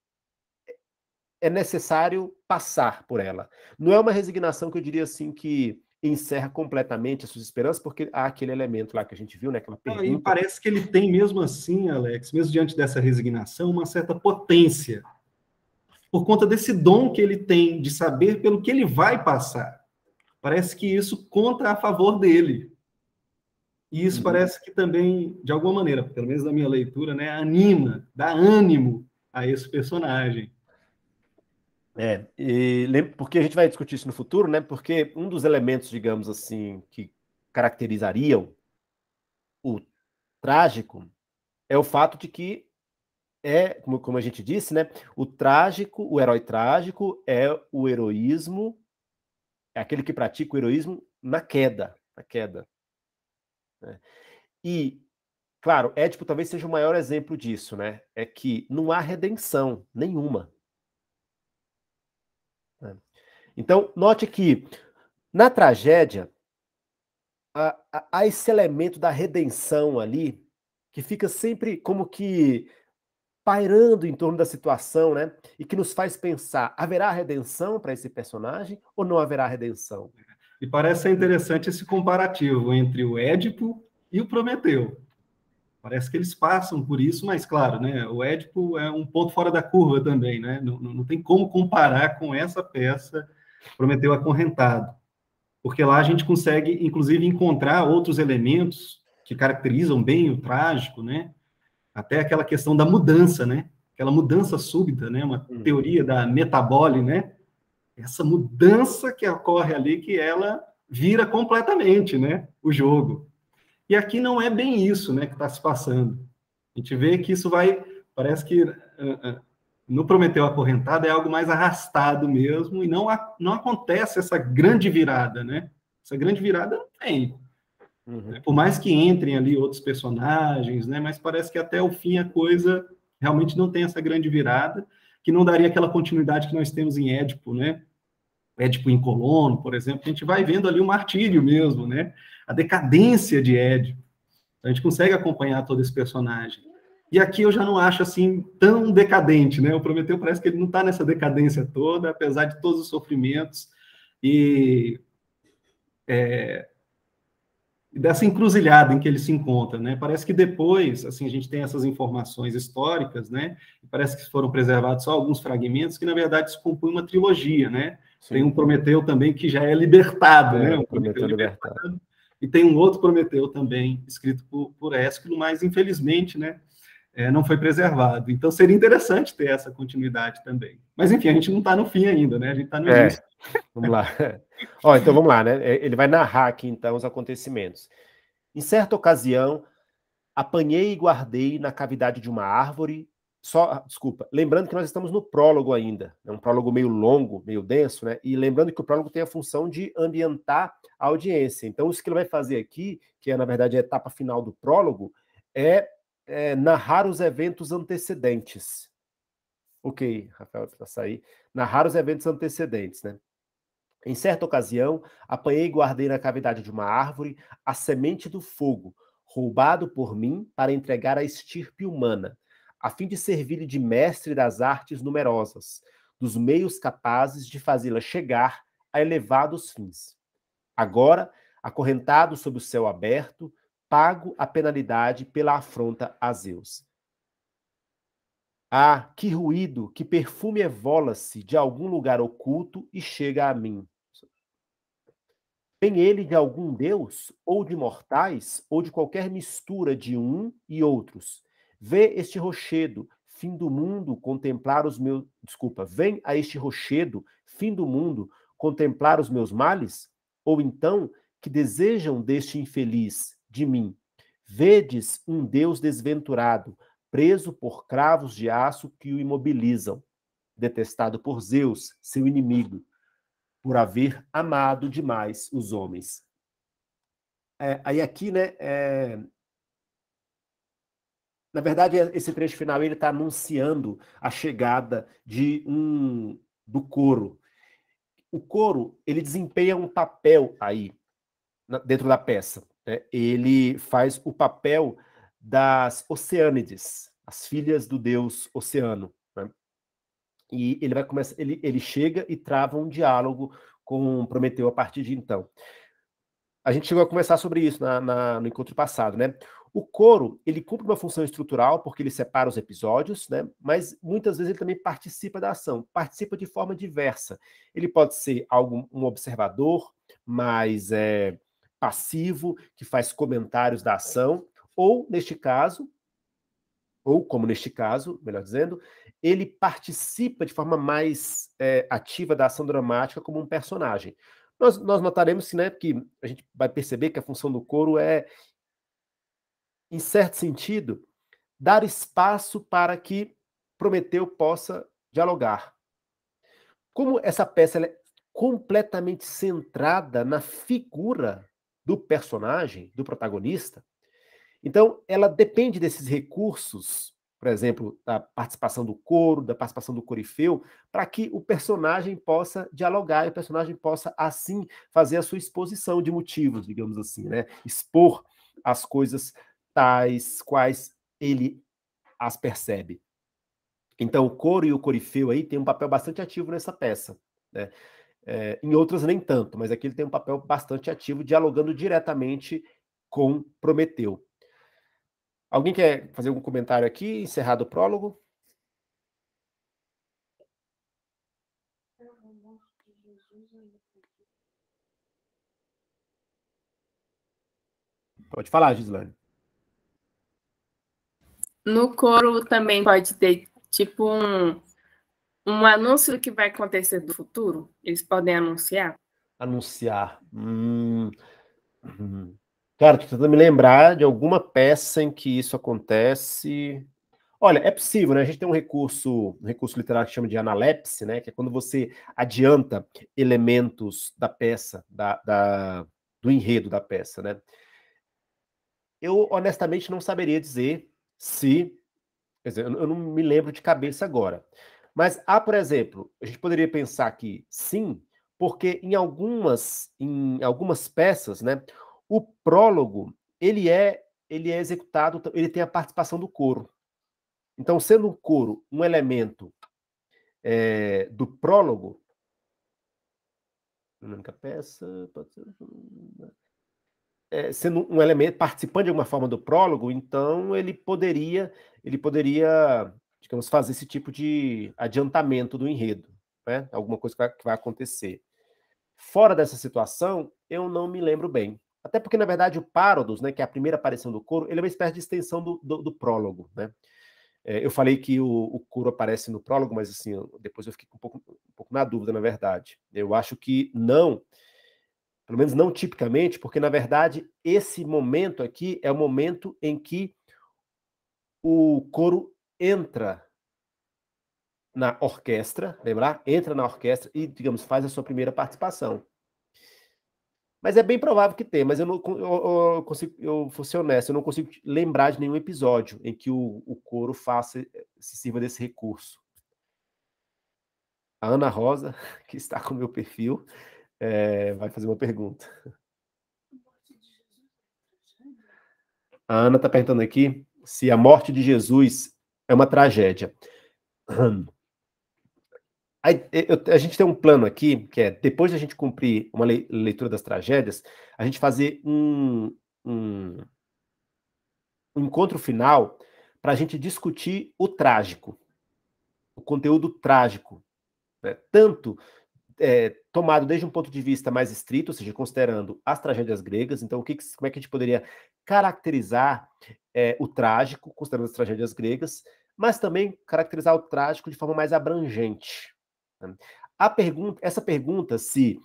é necessário passar por ela. Não é uma resignação que eu diria assim que encerra completamente as suas esperanças, porque há aquele elemento lá que a gente viu, né? Aquela ah, pergunta. e parece que ele tem mesmo assim, Alex, mesmo diante dessa resignação, uma certa potência. Por conta desse dom que ele tem de saber pelo que ele vai passar. Parece que isso conta a favor dele. E isso uhum. parece que também, de alguma maneira, pelo menos na minha leitura, né, anima, dá ânimo a esse personagem. É, e porque a gente vai discutir isso no futuro, né? Porque um dos elementos, digamos assim, que caracterizariam o trágico é o fato de que é, como, como a gente disse, né? O trágico, o herói trágico é o heroísmo, é aquele que pratica o heroísmo na queda, na queda. Né? E, claro, Édipo talvez seja o maior exemplo disso, né? É que não há redenção nenhuma. Né? Então, note que na tragédia há, há esse elemento da redenção ali que fica sempre como que pairando em torno da situação, né? E que nos faz pensar: haverá redenção para esse personagem ou não haverá redenção? E parece ser interessante esse comparativo entre o Édipo e o Prometeu. Parece que eles passam por isso, mas claro, né? O Édipo é um ponto fora da curva também, né? Não, não tem como comparar com essa peça Prometeu Acorrentado, porque lá a gente consegue, inclusive, encontrar outros elementos que caracterizam bem o trágico, né? Até aquela questão da mudança, né? Aquela mudança súbita, né? Uma hum. teoria da metabole, né? essa mudança que ocorre ali, que ela vira completamente né, o jogo. E aqui não é bem isso né, que está se passando. A gente vê que isso vai, parece que ah, ah, no Prometeu Acorrentado é algo mais arrastado mesmo, e não, não acontece essa grande virada, né? Essa grande virada não tem. Uhum. Por mais que entrem ali outros personagens, né? Mas parece que até o fim a coisa realmente não tem essa grande virada que não daria aquela continuidade que nós temos em Édipo, né? Édipo em Colono, por exemplo, a gente vai vendo ali o martírio mesmo, né? A decadência de Édipo. A gente consegue acompanhar todo esse personagem. E aqui eu já não acho assim tão decadente, né? O Prometeu parece que ele não está nessa decadência toda, apesar de todos os sofrimentos. E é, dessa encruzilhada em que ele se encontra, né? Parece que depois, assim, a gente tem essas informações históricas, né? Parece que foram preservados só alguns fragmentos que na verdade se compõe uma trilogia, né? Sim. Tem um Prometeu também que já é libertado, é, né? Um Prometeu, Prometeu libertado. libertado. E tem um outro Prometeu também escrito por, por Ésquilo, mas infelizmente, né? é, não foi preservado. Então seria interessante ter essa continuidade também. Mas enfim, a gente não está no fim ainda, né? A gente está no é. início. vamos lá. Ó, então vamos lá, né? É, ele vai narrar aqui então os acontecimentos. Em certa ocasião, apanhei e guardei na cavidade de uma árvore. Só, ah, desculpa, lembrando que nós estamos no prólogo ainda, é né? um prólogo meio longo, meio denso, né? E lembrando que o prólogo tem a função de ambientar a audiência. Então, isso que ele vai fazer aqui, que é na verdade a etapa final do prólogo, é é, narrar os eventos antecedentes. Ok, Rafael, para sair. Narrar os eventos antecedentes, né? Em certa ocasião, apanhei e guardei na cavidade de uma árvore a semente do fogo, roubado por mim para entregar à estirpe humana, a fim de servir-lhe de mestre das artes numerosas, dos meios capazes de fazê-la chegar a elevados fins. Agora, acorrentado sob o céu aberto, pago a penalidade pela afronta a Zeus. Ah, que ruído, que perfume evola-se de algum lugar oculto e chega a mim. Vem ele de algum deus, ou de mortais, ou de qualquer mistura de um e outros. Vê este rochedo, fim do mundo, contemplar os meus. Desculpa, vem a este rochedo, fim do mundo, contemplar os meus males? Ou então, que desejam deste infeliz, de mim. Vedes um Deus desventurado, preso por cravos de aço que o imobilizam, detestado por Zeus, seu inimigo, por haver amado demais os homens. É, aí aqui, né? É... Na verdade, esse trecho final ele está anunciando a chegada de um do coro. O coro ele desempenha um papel aí dentro da peça né, ele faz o papel das Oceânides, as filhas do deus Oceano. Né? E ele vai começar, ele, ele chega e trava um diálogo com Prometeu a partir de então. A gente chegou a conversar sobre isso na, na, no encontro passado, né? O coro, ele cumpre uma função estrutural, porque ele separa os episódios, né? mas muitas vezes ele também participa da ação, participa de forma diversa. Ele pode ser algum, um observador mas é, passivo, que faz comentários da ação, ou, neste caso, ou como neste caso, melhor dizendo, ele participa de forma mais é, ativa da ação dramática como um personagem. Nós, nós notaremos né, que a gente vai perceber que a função do coro é, em certo sentido, dar espaço para que Prometeu possa dialogar. Como essa peça é completamente centrada na figura do personagem, do protagonista. Então, ela depende desses recursos, por exemplo, da participação do coro, da participação do corifeu, para que o personagem possa dialogar e o personagem possa, assim, fazer a sua exposição de motivos, digamos assim, né? Expor as coisas tais quais ele as percebe. Então, o coro e o corifeu aí têm um papel bastante ativo nessa peça. Né? É, em outras, nem tanto, mas aqui ele tem um papel bastante ativo, dialogando diretamente com Prometeu. Alguém quer fazer algum comentário aqui? Encerrado o prólogo? Pode falar, Gislane. No coro também pode ter tipo um um anúncio que vai acontecer do futuro? Eles podem anunciar? Anunciar. Hum. hum. Cara, tô tentando me lembrar de alguma peça em que isso acontece. Olha, é possível, né? A gente tem um recurso, um recurso literário que chama de analepse, né? Que é quando você adianta elementos da peça, da, da do enredo da peça, né? Eu honestamente não saberia dizer se, quer dizer, eu não me lembro de cabeça agora. Mas há, por exemplo, a gente poderia pensar que sim, porque em algumas, em algumas peças, né, o prólogo ele é ele é executado, ele tem a participação do coro. Então, sendo o coro um elemento é, do prólogo, única peça, é, sendo um elemento participando de alguma forma do prólogo, então ele poderia ele poderia digamos, fazer esse tipo de adiantamento do enredo, né? Alguma coisa que vai, que vai acontecer. Fora dessa situação, eu não me lembro bem. Até porque, na verdade, o Parodos, né, que é a primeira aparição do coro, ele é uma espécie de extensão do, do, do prólogo, né? É, eu falei que o, o coro aparece no prólogo, mas assim, depois eu fiquei um pouco, um pouco na dúvida, na verdade. Eu acho que não, pelo menos não tipicamente, porque, na verdade, esse momento aqui é o momento em que o coro entra na orquestra, lembrar? Entra na orquestra e, digamos, faz a sua primeira participação. Mas é bem provável que tenha, mas eu não eu, eu consigo, eu vou ser honesto, eu não consigo lembrar de nenhum episódio em que o, o coro faça, eh, se sirva desse recurso. A Ana Rosa, que está com o meu perfil, é, vai fazer uma pergunta. A é né? Ana está perguntando aqui se a morte de Jesus é uma tragédia. Hum. A, eu, a gente tem um plano aqui, que é, depois da gente cumprir uma leitura das tragédias, a gente fazer um, um, um encontro final para a gente discutir o trágico, o conteúdo trágico, né? tanto é, tomado desde um ponto de vista mais estrito, ou seja, considerando as tragédias gregas, então que, como é que a gente poderia caracterizar é, o trágico, considerando as tragédias gregas, mas também caracterizar o trágico de forma mais abrangente. Né? A pergunta, essa pergunta se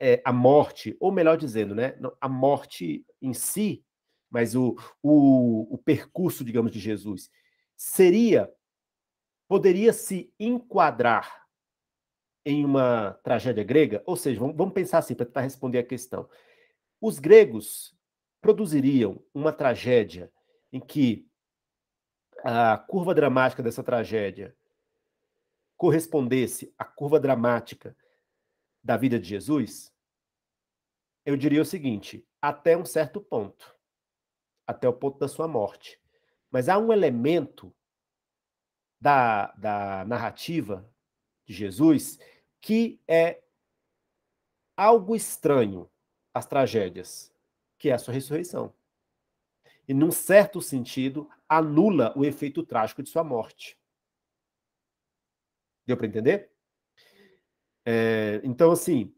é, a morte, ou melhor dizendo, né, a morte em si, mas o, o, o percurso, digamos, de Jesus, seria, poderia se enquadrar em uma tragédia grega? Ou seja, vamos, vamos pensar assim, para tentar responder a questão. Os gregos produziriam uma tragédia em que a curva dramática dessa tragédia correspondesse à curva dramática da vida de Jesus, eu diria o seguinte: até um certo ponto, até o ponto da sua morte. Mas há um elemento da, da narrativa de Jesus que é algo estranho às tragédias que é a sua ressurreição. E, num certo sentido, anula o efeito trágico de sua morte. Deu para entender? É, então, assim,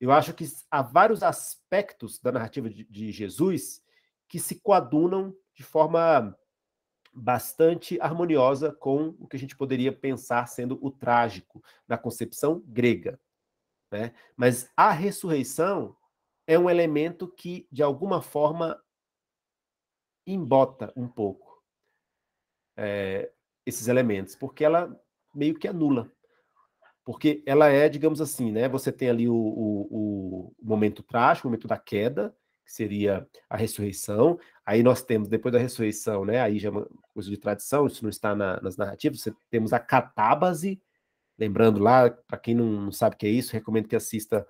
eu acho que há vários aspectos da narrativa de, de Jesus que se coadunam de forma bastante harmoniosa com o que a gente poderia pensar sendo o trágico na concepção grega. Né? Mas a ressurreição é um elemento que, de alguma forma, embota um pouco é, esses elementos, porque ela meio que anula. Porque ela é, digamos assim, né? Você tem ali o, o, o momento trágico, o momento da queda, que seria a ressurreição. Aí nós temos, depois da ressurreição, né? Aí já é uma coisa de tradição, isso não está na, nas narrativas, você, temos a catábase. Lembrando lá, para quem não, não sabe o que é isso, recomendo que assista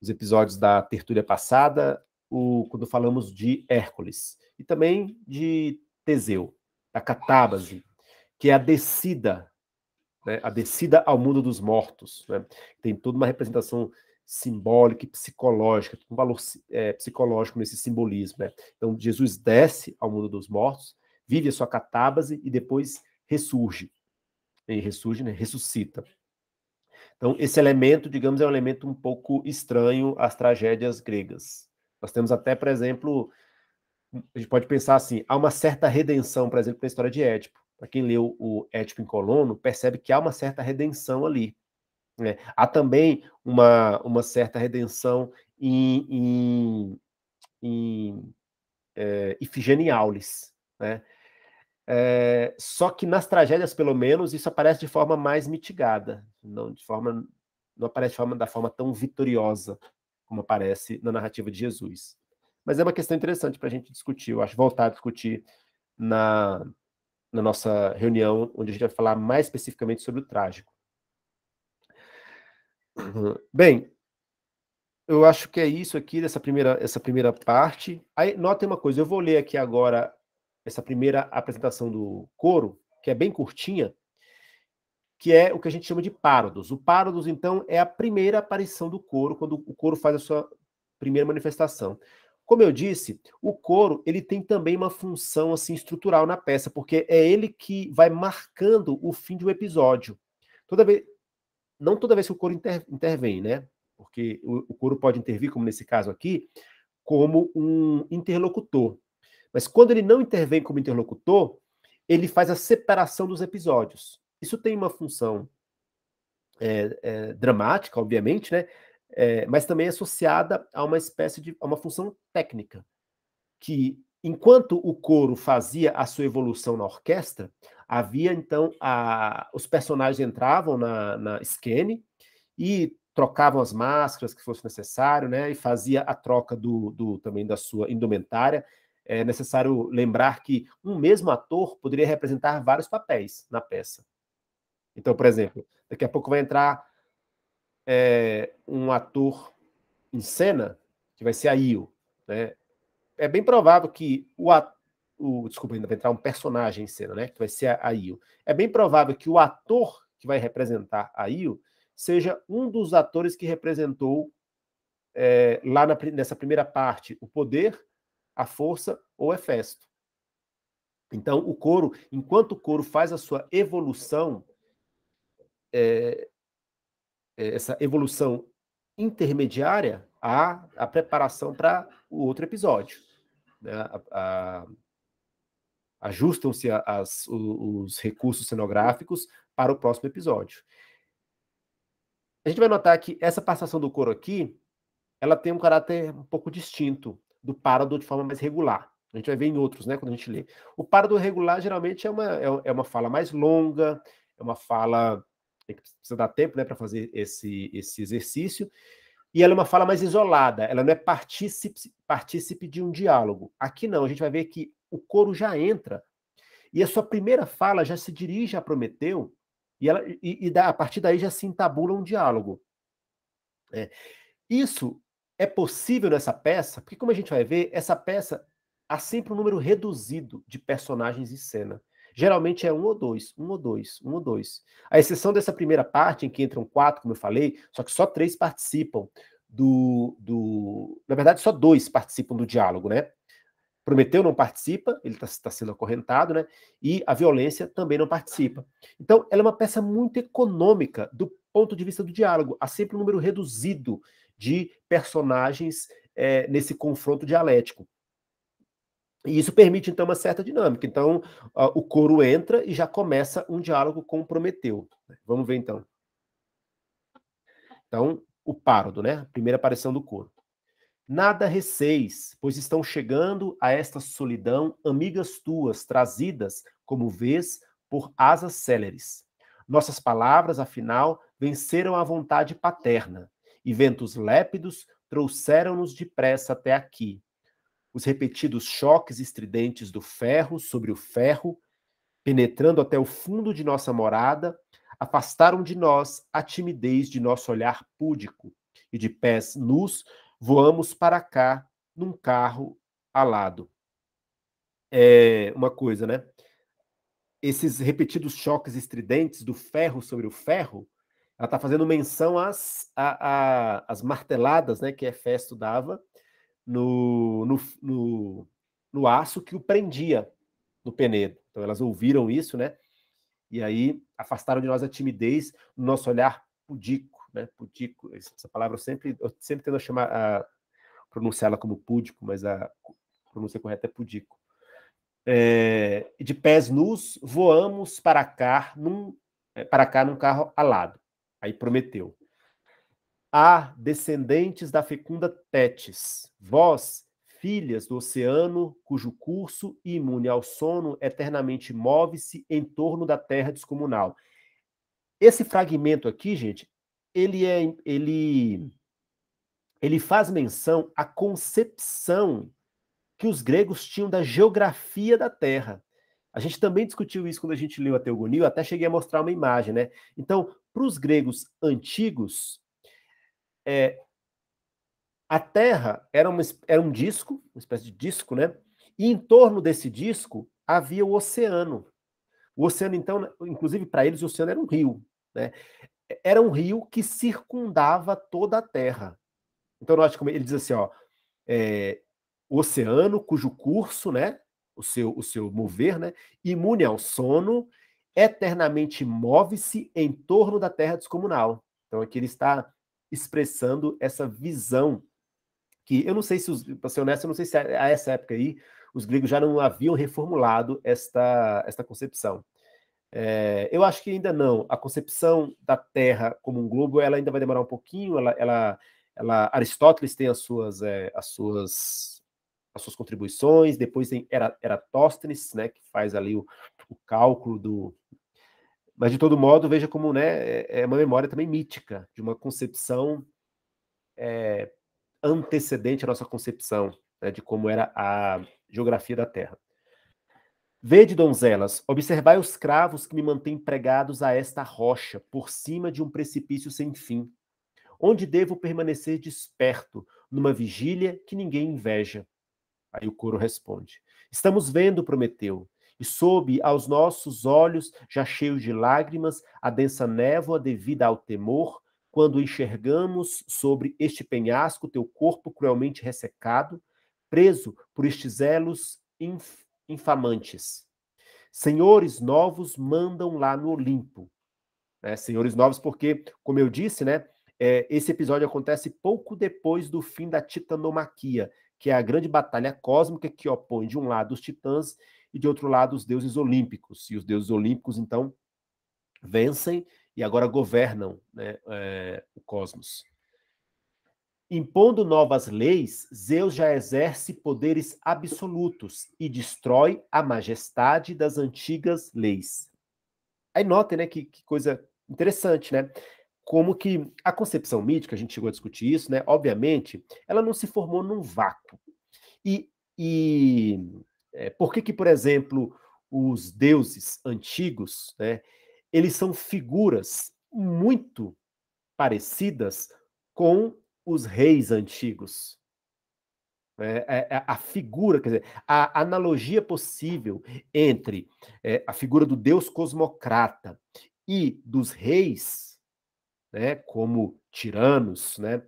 os episódios da tertúlia passada, o, quando falamos de Hércules, e também de Teseu, da catábase, que é a descida, né, a descida ao mundo dos mortos. Né? Tem toda uma representação simbólica e psicológica, um valor é, psicológico nesse simbolismo. Né? Então, Jesus desce ao mundo dos mortos, vive a sua catábase e depois ressurge. E ressurge, né? ressuscita. Então, esse elemento, digamos, é um elemento um pouco estranho às tragédias gregas. Nós temos até, por exemplo, a gente pode pensar assim, há uma certa redenção, por exemplo, na história de Édipo. Para quem leu o Édipo em Colono, percebe que há uma certa redenção ali. Né? Há também uma, uma certa redenção em, em, em é, Ifigênia Aulis. Né? É, só que nas tragédias, pelo menos, isso aparece de forma mais mitigada não de forma não aparece forma, da forma tão vitoriosa como aparece na narrativa de Jesus. Mas é uma questão interessante para a gente discutir, eu acho, voltar a discutir na, na nossa reunião, onde a gente vai falar mais especificamente sobre o trágico. Bem, eu acho que é isso aqui dessa primeira, essa primeira parte. Aí, notem uma coisa, eu vou ler aqui agora essa primeira apresentação do coro, que é bem curtinha, que é o que a gente chama de parodos. O parodos, então, é a primeira aparição do couro, quando o couro faz a sua primeira manifestação. Como eu disse, o couro ele tem também uma função assim estrutural na peça, porque é ele que vai marcando o fim de um episódio. Toda vez, não toda vez que o couro inter, intervém, né? Porque o, o couro pode intervir, como nesse caso aqui, como um interlocutor. Mas quando ele não intervém como interlocutor, ele faz a separação dos episódios. Isso tem uma função é, é, dramática, obviamente, né? É, mas também associada a uma espécie de a uma função técnica que enquanto o coro fazia a sua evolução na orquestra havia então a, os personagens entravam na, na scene e trocavam as máscaras que fosse necessário né e fazia a troca do, do também da sua indumentária é necessário lembrar que um mesmo ator poderia representar vários papéis na peça então, por exemplo, daqui a pouco vai entrar é, um ator em cena que vai ser a Io. Né? É bem provável que o ator. O, desculpa, ainda vai entrar um personagem em cena, né? Que vai ser a, a Io. É bem provável que o ator que vai representar a Io seja um dos atores que representou é, lá na, nessa primeira parte o poder, a força ou Hefesto. Então, o coro, enquanto o coro faz a sua evolução é, essa evolução intermediária à, à preparação para o outro episódio. Né? Ajustam-se os recursos cenográficos para o próximo episódio. A gente vai notar que essa passação do coro aqui, ela tem um caráter um pouco distinto do parado de forma mais regular. A gente vai ver em outros, né, quando a gente lê. O parado regular geralmente é uma, é, é uma fala mais longa, é uma fala tem que precisa dar tempo né, para fazer esse, esse exercício. E ela é uma fala mais isolada, ela não é partícipe, partícipe de um diálogo. Aqui não, a gente vai ver que o coro já entra e a sua primeira fala já se dirige a Prometeu e, ela, e, e da, a partir daí já se entabula um diálogo. É. Isso é possível nessa peça, porque como a gente vai ver, essa peça há sempre um número reduzido de personagens e cena. Geralmente é um ou dois, um ou dois, um ou dois. A exceção dessa primeira parte, em que entram quatro, como eu falei, só que só três participam do. do na verdade, só dois participam do diálogo, né? Prometeu não participa, ele está tá sendo acorrentado, né? E a violência também não participa. Então, ela é uma peça muito econômica do ponto de vista do diálogo. Há sempre um número reduzido de personagens é, nesse confronto dialético. E isso permite, então, uma certa dinâmica. Então, o coro entra e já começa um diálogo com Prometeu. Né? Vamos ver, então. Então, o pardo, né? Primeira aparição do coro. Nada receis, pois estão chegando a esta solidão amigas tuas, trazidas, como vês, por asas céleres. Nossas palavras, afinal, venceram a vontade paterna, e ventos lépidos trouxeram-nos depressa até aqui, os repetidos choques estridentes do ferro sobre o ferro, penetrando até o fundo de nossa morada, afastaram de nós a timidez de nosso olhar púdico, e de pés nus voamos para cá num carro alado. É uma coisa, né? Esses repetidos choques estridentes do ferro sobre o ferro, ela está fazendo menção às, às marteladas né, que Hefesto dava, no, no, no, no aço que o prendia no penedo. Então elas ouviram isso, né? E aí afastaram de nós a timidez, o nosso olhar pudico, né? Pudico, essa palavra eu sempre, eu sempre tendo a chamar, a pronunciá-la como púdico, mas a pronúncia correta é pudico. É, de pés nus voamos para cá num, é, para cá num carro alado. Aí prometeu. Ah, descendentes da fecunda Tétis, vós, filhas do oceano, cujo curso, imune ao sono, eternamente move-se em torno da terra descomunal. Esse fragmento aqui, gente, ele é ele ele faz menção à concepção que os gregos tinham da geografia da terra. A gente também discutiu isso quando a gente leu a Teogonia, eu até cheguei a mostrar uma imagem, né? Então, para os gregos antigos, é, a Terra era, uma, era um disco, uma espécie de disco, né? E em torno desse disco havia o oceano. O oceano, então, né, inclusive para eles, o oceano era um rio, né? É, era um rio que circundava toda a Terra. Então, nós, como ele diz assim, ó, é, o oceano cujo curso, né? O seu, o seu mover, né? Imune ao sono, eternamente move-se em torno da Terra descomunal. Então, aqui ele está expressando essa visão que eu não sei se, para ser honesto, eu não sei se a, a essa época aí os gregos já não haviam reformulado esta, esta concepção. É, eu acho que ainda não. A concepção da Terra como um globo, ela ainda vai demorar um pouquinho. Ela, ela, ela Aristóteles tem as suas, é, as suas, as suas contribuições. Depois tem Eratóstenes, né, que faz ali o, o cálculo do, mas, de todo modo, veja como né, é, é uma memória também mítica, de uma concepção é, antecedente à nossa concepção né, de como era a geografia da Terra. Vede, donzelas, observai os cravos que me mantêm pregados a esta rocha, por cima de um precipício sem fim, onde devo permanecer desperto, numa vigília que ninguém inveja. Aí o coro responde: Estamos vendo, Prometeu, e sob aos nossos olhos, já cheios de lágrimas, a densa névoa devida ao temor, quando enxergamos sobre este penhasco teu corpo cruelmente ressecado, preso por estes elos inf infamantes. Senhores novos mandam lá no Olimpo. Né? Senhores novos, porque, como eu disse, né, é, esse episódio acontece pouco depois do fim da titanomaquia, que é a grande batalha cósmica que opõe, de um lado, os titãs e de outro lado os deuses olímpicos. E os deuses olímpicos, então, vencem e agora governam né, é, o cosmos. Impondo novas leis, Zeus já exerce poderes absolutos e destrói a majestade das antigas leis. Aí notem, né, que, que coisa interessante, né? Como que a concepção mítica, a gente chegou a discutir isso, né? Obviamente, ela não se formou num vácuo. E, e é, por que, que, por exemplo, os deuses antigos, né, eles são figuras muito parecidas com os reis antigos? É, é, é, a figura, quer dizer, a analogia possível entre é, a figura do deus cosmocrata e dos reis, né, como tiranos, né,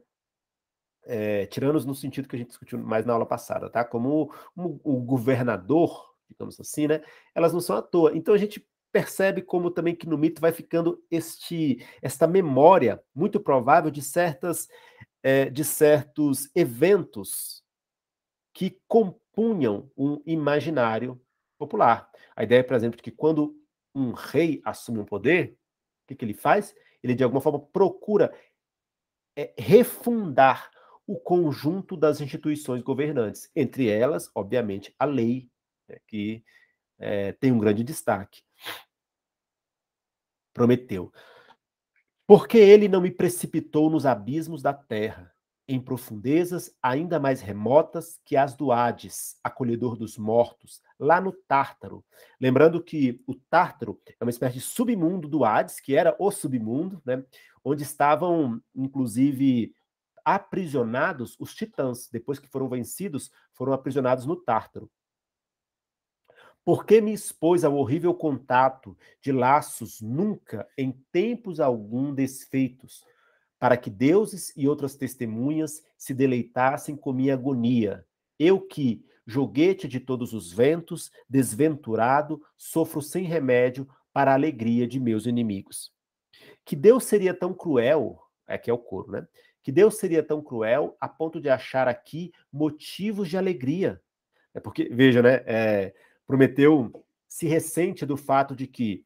é, eh, tiranos no sentido que a gente discutiu mais na aula passada, tá? Como o, o, governador, digamos assim, né? Elas não são à toa. Então a gente percebe como também que no mito vai ficando este esta memória muito provável de certas é, de certos eventos que compunham um imaginário popular. A ideia, por exemplo, de que quando um rei assume um poder, o que, que ele faz? Ele de alguma forma procura é, refundar o conjunto das instituições governantes, entre elas, obviamente, a lei, né, que é, tem um grande destaque. Prometeu. Porque ele não me precipitou nos abismos da terra, em profundezas ainda mais remotas que as do Hades, acolhedor dos mortos, lá no Tártaro. Lembrando que o Tártaro é uma espécie de submundo do Hades, que era o submundo, né? onde estavam, inclusive, aprisionados os titãs, depois que foram vencidos, foram aprisionados no Tártaro. Por que me expôs ao horrível contato de laços nunca, em tempos algum, desfeitos, para que deuses e outras testemunhas se deleitassem com minha agonia? Eu que, joguete de todos os ventos, desventurado, sofro sem remédio para a alegria de meus inimigos. Que Deus seria tão cruel, aqui é, é o coro, né? que Deus seria tão cruel a ponto de achar aqui motivos de alegria. É porque, veja, né? É, Prometeu se ressente do fato de que,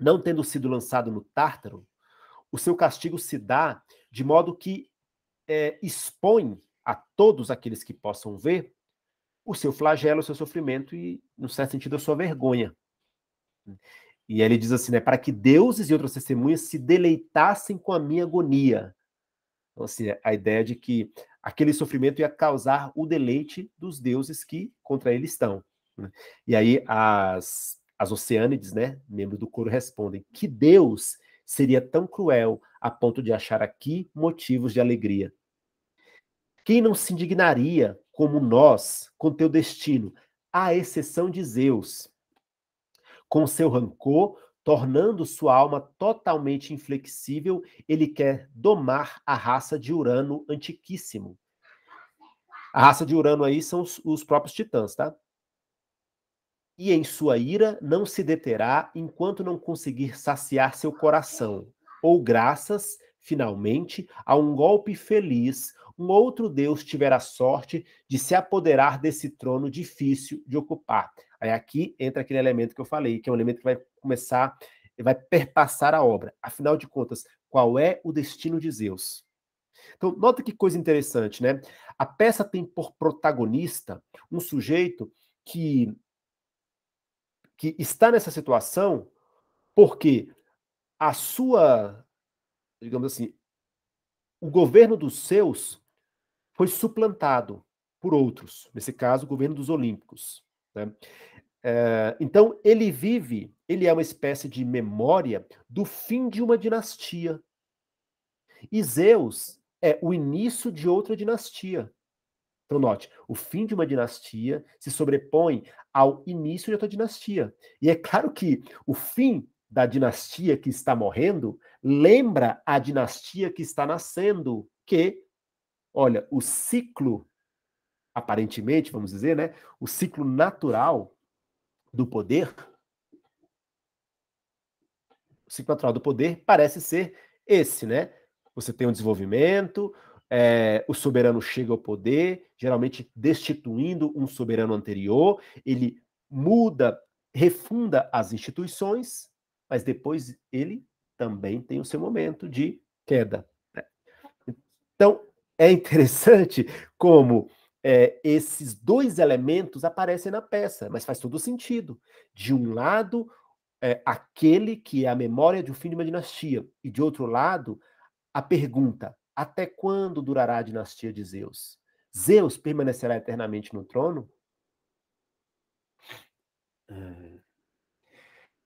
não tendo sido lançado no Tártaro, o seu castigo se dá de modo que é, expõe a todos aqueles que possam ver o seu flagelo, o seu sofrimento e, no certo sentido, a sua vergonha. E ele diz assim, né, para que deuses e outras testemunhas se deleitassem com a minha agonia, então, assim, a ideia de que aquele sofrimento ia causar o deleite dos deuses que contra ele estão. Né? E aí as, as Oceânides, né, membro do coro, respondem: Que Deus seria tão cruel a ponto de achar aqui motivos de alegria? Quem não se indignaria como nós com teu destino, à exceção de Zeus? Com seu rancor, Tornando sua alma totalmente inflexível, ele quer domar a raça de Urano antiquíssimo. A raça de Urano aí são os, os próprios titãs, tá? E em sua ira não se deterá enquanto não conseguir saciar seu coração, ou graças, finalmente, a um golpe feliz, um outro Deus tiver a sorte de se apoderar desse trono difícil de ocupar. Aí aqui entra aquele elemento que eu falei, que é um elemento que vai começar, vai perpassar a obra. Afinal de contas, qual é o destino de Zeus? Então, nota que coisa interessante, né? A peça tem por protagonista um sujeito que, que está nessa situação porque a sua, digamos assim, o governo dos seus foi suplantado por outros, nesse caso, o governo dos olímpicos. Né? Eh, então, ele vive, ele é uma espécie de memória do fim de uma dinastia. E Zeus é o início de outra dinastia. Então, note, o fim de uma dinastia se sobrepõe ao início de outra dinastia. E é claro que o fim da dinastia que está morrendo lembra a dinastia que está nascendo, que, olha, o ciclo, aparentemente, vamos dizer, né? O ciclo natural do poder, o ciclo natural do poder parece ser esse, né? Você tem um desenvolvimento, é, o soberano chega ao poder, geralmente destituindo um soberano anterior, ele muda, refunda as instituições, mas depois ele também tem o seu momento de queda. Né? Então, é interessante como é, esses dois elementos aparecem na peça, mas faz todo sentido. De um lado, é, aquele que é a memória de um fim de uma dinastia, e de outro lado, a pergunta: até quando durará a dinastia de Zeus? Zeus permanecerá eternamente no trono? É.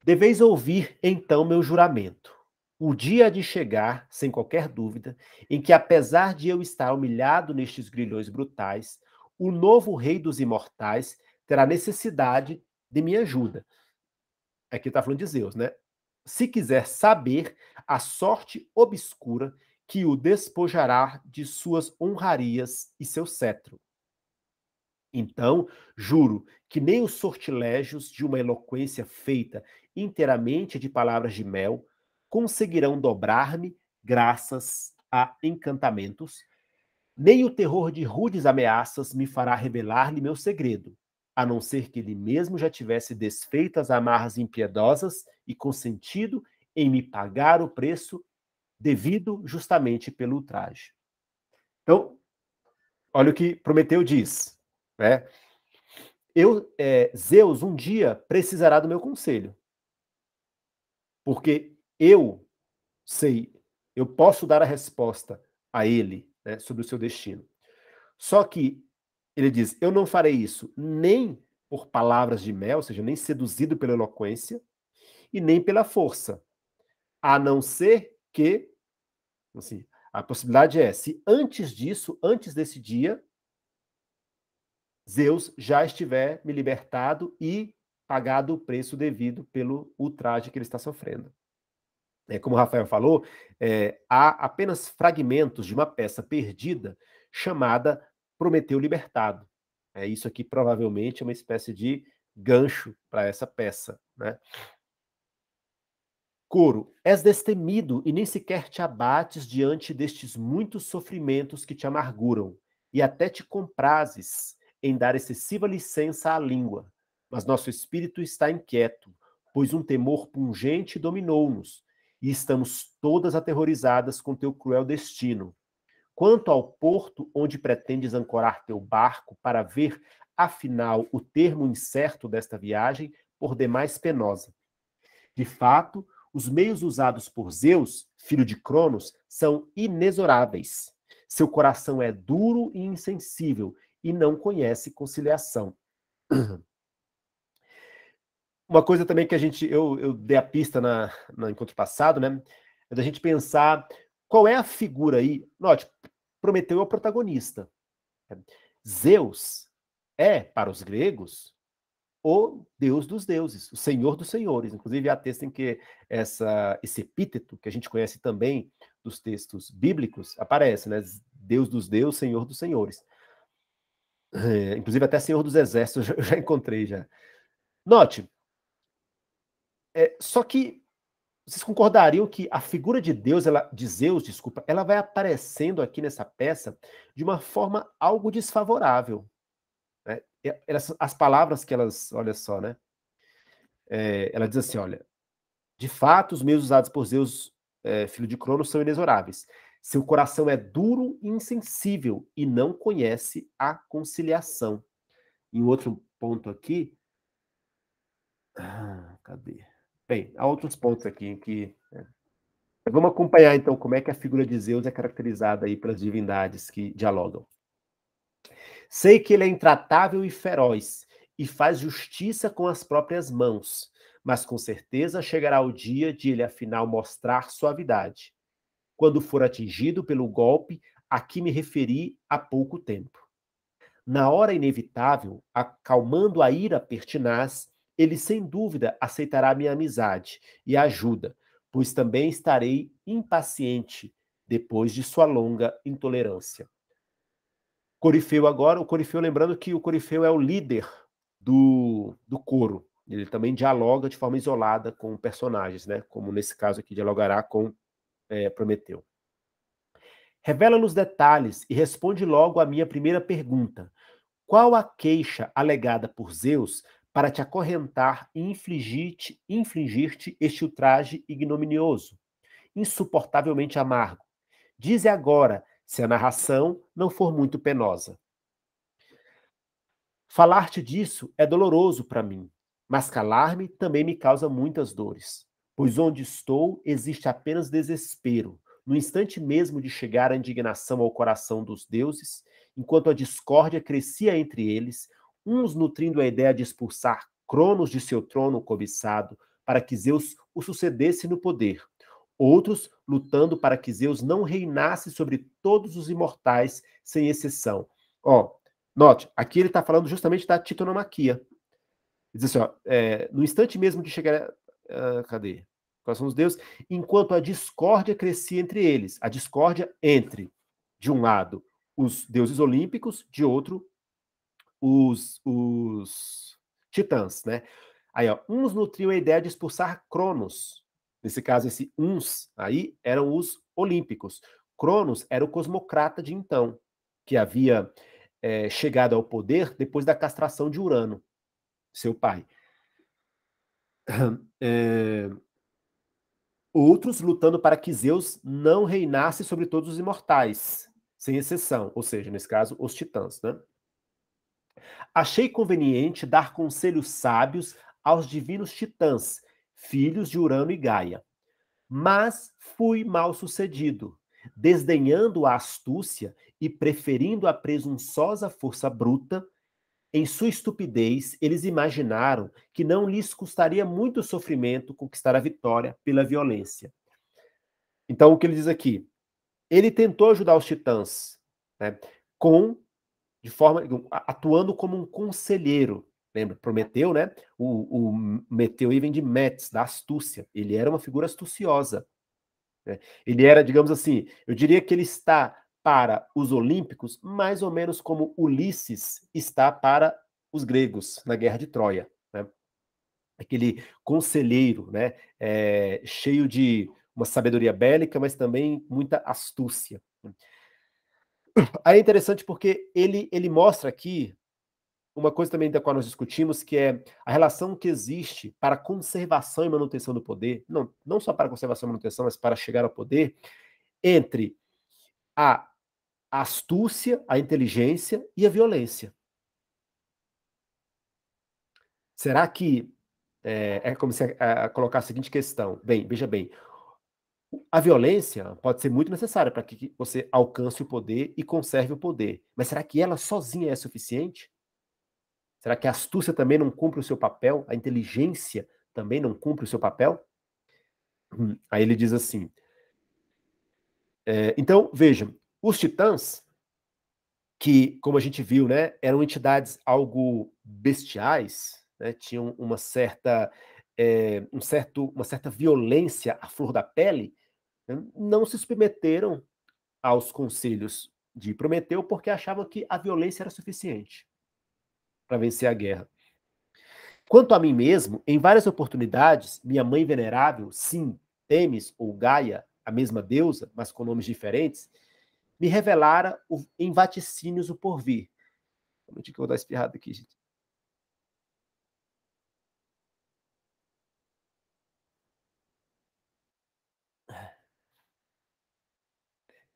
Deveis ouvir então meu juramento. O dia de chegar, sem qualquer dúvida, em que, apesar de eu estar humilhado nestes grilhões brutais, o novo rei dos imortais terá necessidade de minha ajuda. Aqui está falando de Zeus, né? Se quiser saber a sorte obscura que o despojará de suas honrarias e seu cetro. Então, juro que nem os sortilégios de uma eloquência feita inteiramente de palavras de mel conseguirão dobrar-me graças a encantamentos nem o terror de rudes ameaças me fará revelar-lhe meu segredo, a não ser que ele mesmo já tivesse desfeito as amarras impiedosas e consentido em me pagar o preço devido justamente pelo ultraje. Então, olha o que Prometeu diz, né? Eu, é, Zeus, um dia precisará do meu conselho, porque eu sei, eu posso dar a resposta a ele, né, sobre o seu destino. Só que ele diz: Eu não farei isso nem por palavras de mel, ou seja, nem seduzido pela eloquência, e nem pela força, a não ser que, assim, a possibilidade é, se antes disso, antes desse dia, Zeus já estiver me libertado e pagado o preço devido pelo ultraje que ele está sofrendo. É, como o Rafael falou, é, há apenas fragmentos de uma peça perdida chamada Prometeu Libertado. É, isso aqui provavelmente é uma espécie de gancho para essa peça. Né? Coro, és destemido e nem sequer te abates diante destes muitos sofrimentos que te amarguram, e até te comprases em dar excessiva licença à língua. Mas nosso espírito está inquieto, pois um temor pungente dominou-nos, e estamos todas aterrorizadas com teu cruel destino. Quanto ao porto onde pretendes ancorar teu barco para ver, afinal, o termo incerto desta viagem, por demais penosa. De fato, os meios usados por Zeus, filho de Cronos, são inexoráveis. Seu coração é duro e insensível e não conhece conciliação. Uma coisa também que a gente, eu, eu dei a pista na, no encontro passado, né? É da gente pensar qual é a figura aí. Note, tipo, Prometeu é o protagonista. Né? Zeus é, para os gregos, o Deus dos deuses, o Senhor dos senhores. Inclusive, há texto em que essa, esse epíteto, que a gente conhece também dos textos bíblicos, aparece, né? Deus dos deuses, Senhor dos senhores. É, inclusive, até Senhor dos exércitos eu já encontrei já. Note, é, só que vocês concordariam que a figura de Deus, ela, de Zeus, desculpa, ela vai aparecendo aqui nessa peça de uma forma algo desfavorável. Né? as palavras que elas, olha só, né? É, ela diz assim, olha, de fato, os meios usados por Zeus, é, filho de Cronos, são inexoráveis. Seu coração é duro e insensível e não conhece a conciliação. Em outro ponto aqui, ah, cadê? Bem, há outros pontos aqui que. Né? Vamos acompanhar então como é que a figura de Zeus é caracterizada aí pelas divindades que dialogam. Sei que ele é intratável e feroz, e faz justiça com as próprias mãos, mas com certeza chegará o dia de ele afinal mostrar suavidade. Quando for atingido pelo golpe a que me referi há pouco tempo. Na hora inevitável, acalmando a ira pertinaz, ele sem dúvida aceitará minha amizade e ajuda, pois também estarei impaciente depois de sua longa intolerância. Corifeu agora, o Corifeu, lembrando que o Corifeu é o líder do, do coro. Ele também dialoga de forma isolada com personagens, né? como nesse caso aqui, dialogará com é, Prometeu. Revela-nos detalhes e responde logo à minha primeira pergunta. Qual a queixa alegada por Zeus para te acorrentar e infligir-te infligir este ultraje ignominioso, insuportavelmente amargo. Dize agora, se a narração não for muito penosa. Falar-te disso é doloroso para mim, mas calar-me também me causa muitas dores, pois onde estou existe apenas desespero, no instante mesmo de chegar a indignação ao coração dos deuses, enquanto a discórdia crescia entre eles, uns nutrindo a ideia de expulsar Cronos de seu trono cobiçado para que Zeus o sucedesse no poder, outros lutando para que Zeus não reinasse sobre todos os imortais, sem exceção. Ó, note, aqui ele está falando justamente da titonomaquia. diz assim, ó, é, no instante mesmo de chegar. A, uh, cadê? Quais são os deuses? Enquanto a discórdia crescia entre eles, a discórdia entre, de um lado, os deuses olímpicos, de outro, os, os titãs, né? Aí, ó, uns nutriam a ideia de expulsar Cronos. Nesse caso, esse uns aí eram os olímpicos. Cronos era o cosmocrata de então, que havia é, chegado ao poder depois da castração de Urano, seu pai. É... Outros lutando para que Zeus não reinasse sobre todos os imortais, sem exceção, ou seja, nesse caso, os titãs, né? Achei conveniente dar conselhos sábios aos divinos titãs, filhos de Urano e Gaia. Mas fui mal sucedido, desdenhando a astúcia e preferindo a presunçosa força bruta. Em sua estupidez, eles imaginaram que não lhes custaria muito sofrimento conquistar a vitória pela violência. Então, o que ele diz aqui? Ele tentou ajudar os titãs né, com de forma atuando como um conselheiro. Lembra? Prometeu, né? O, o Meteu vem de Metz, da astúcia. Ele era uma figura astuciosa. Né? Ele era, digamos assim, eu diria que ele está para os olímpicos mais ou menos como Ulisses está para os gregos na Guerra de Troia. Né? Aquele conselheiro, né? É, cheio de uma sabedoria bélica, mas também muita astúcia. Né? Aí é interessante porque ele, ele mostra aqui uma coisa também da qual nós discutimos, que é a relação que existe para conservação e manutenção do poder, não, não só para conservação e manutenção, mas para chegar ao poder, entre a astúcia, a inteligência e a violência. Será que. É, é como se a, a colocar a seguinte questão. Bem, veja bem, a violência pode ser muito necessária para que você alcance o poder e conserve o poder. Mas será que ela sozinha é suficiente? Será que a astúcia também não cumpre o seu papel? A inteligência também não cumpre o seu papel? Hum, aí ele diz assim. É, então, vejam, os titãs, que, como a gente viu, né, eram entidades algo bestiais, né, tinham uma certa, é, um certo, uma certa violência à flor da pele, não se submeteram aos conselhos de Prometeu porque achavam que a violência era suficiente para vencer a guerra. Quanto a mim mesmo, em várias oportunidades, minha mãe venerável, sim, Temis ou Gaia, a mesma deusa, mas com nomes diferentes, me revelara o, em vaticínios o porvir. Realmente que eu vou dar espirrada aqui, gente.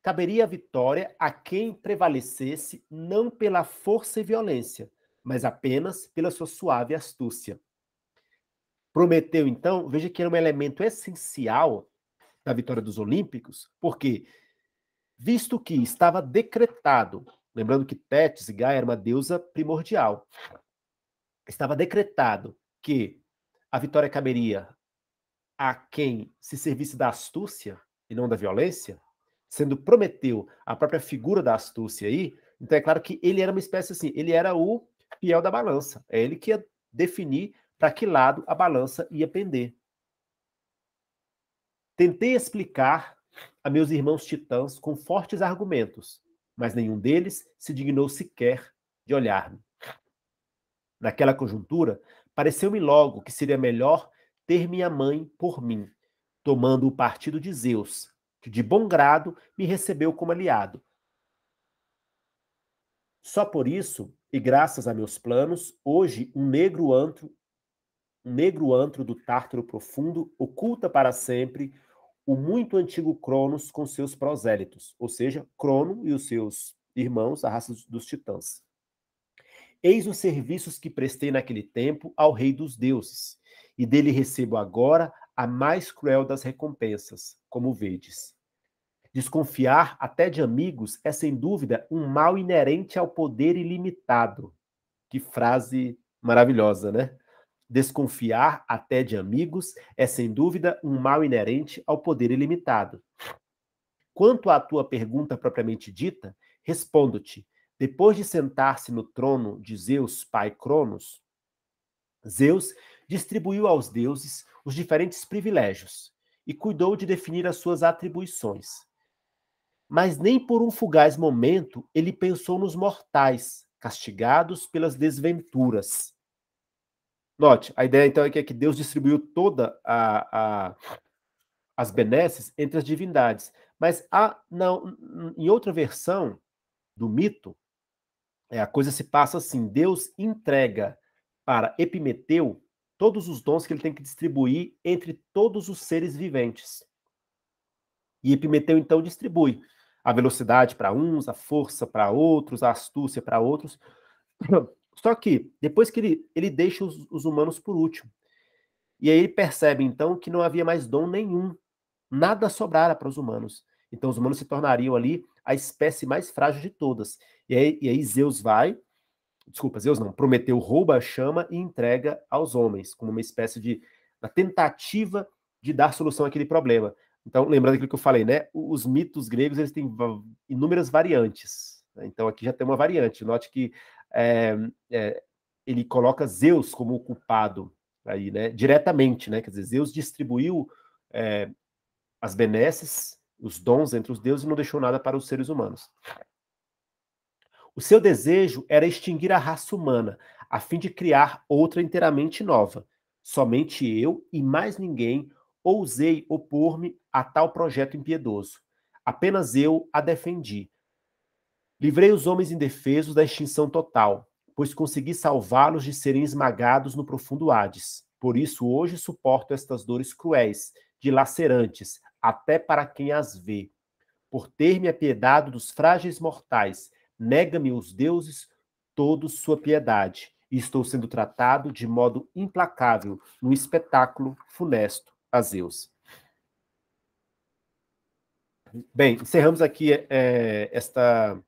caberia a vitória a quem prevalecesse não pela força e violência, mas apenas pela sua suave astúcia. Prometeu, então, veja que era um elemento essencial da vitória dos Olímpicos, porque, visto que estava decretado, lembrando que Tétis e Gaia era uma deusa primordial, estava decretado que a vitória caberia a quem se servisse da astúcia e não da violência, sendo Prometeu, a própria figura da astúcia aí, então é claro que ele era uma espécie assim, ele era o fiel da balança, é ele que ia definir para que lado a balança ia pender. Tentei explicar a meus irmãos titãs com fortes argumentos, mas nenhum deles se dignou sequer de olhar-me. Naquela conjuntura, pareceu-me logo que seria melhor ter minha mãe por mim, tomando o partido de Zeus, que de bom grado me recebeu como aliado. Só por isso, e graças a meus planos, hoje um negro antro, um negro antro do Tártaro profundo oculta para sempre o muito antigo Cronos com seus prosélitos, ou seja, Crono e os seus irmãos, a raça dos titãs. Eis os serviços que prestei naquele tempo ao rei dos deuses, e dele recebo agora a mais cruel das recompensas, como vedes. Desconfiar até de amigos é, sem dúvida, um mal inerente ao poder ilimitado. Que frase maravilhosa, né? Desconfiar até de amigos é, sem dúvida, um mal inerente ao poder ilimitado. Quanto à tua pergunta propriamente dita, respondo-te: depois de sentar-se no trono de Zeus, pai Cronos, Zeus distribuiu aos deuses os diferentes privilégios e cuidou de definir as suas atribuições. Mas nem por um fugaz momento ele pensou nos mortais, castigados pelas desventuras. Note, a ideia então é que é Deus distribuiu toda a, a as benesses entre as divindades, mas há, não, em outra versão do mito, é, a coisa se passa assim: Deus entrega para Epimeteu todos os dons que ele tem que distribuir entre todos os seres viventes. E Epimeteu então distribui a velocidade para uns, a força para outros, a astúcia para outros. Só que depois que ele, ele deixa os, os humanos por último. E aí ele percebe então que não havia mais dom nenhum, nada sobrara para os humanos. Então os humanos se tornariam ali a espécie mais frágil de todas. E aí, e aí Zeus vai Desculpa, Zeus não. Prometeu rouba a chama e entrega aos homens, como uma espécie de uma tentativa de dar solução àquele problema. Então, lembrando aquilo que eu falei, né? Os mitos gregos eles têm inúmeras variantes. Né? Então, aqui já tem uma variante. Note que é, é, ele coloca Zeus como o culpado aí, né? Diretamente, né? Quer dizer, Zeus distribuiu é, as benesses, os dons entre os deuses e não deixou nada para os seres humanos. O seu desejo era extinguir a raça humana, a fim de criar outra inteiramente nova. Somente eu e mais ninguém ousei opor-me a tal projeto impiedoso. Apenas eu a defendi. Livrei os homens indefesos da extinção total, pois consegui salvá-los de serem esmagados no profundo Hades. Por isso, hoje suporto estas dores cruéis, dilacerantes, até para quem as vê. Por ter me apiedado dos frágeis mortais Nega-me os deuses todos sua piedade, e estou sendo tratado de modo implacável num espetáculo funesto a Zeus. Bem, encerramos aqui é, esta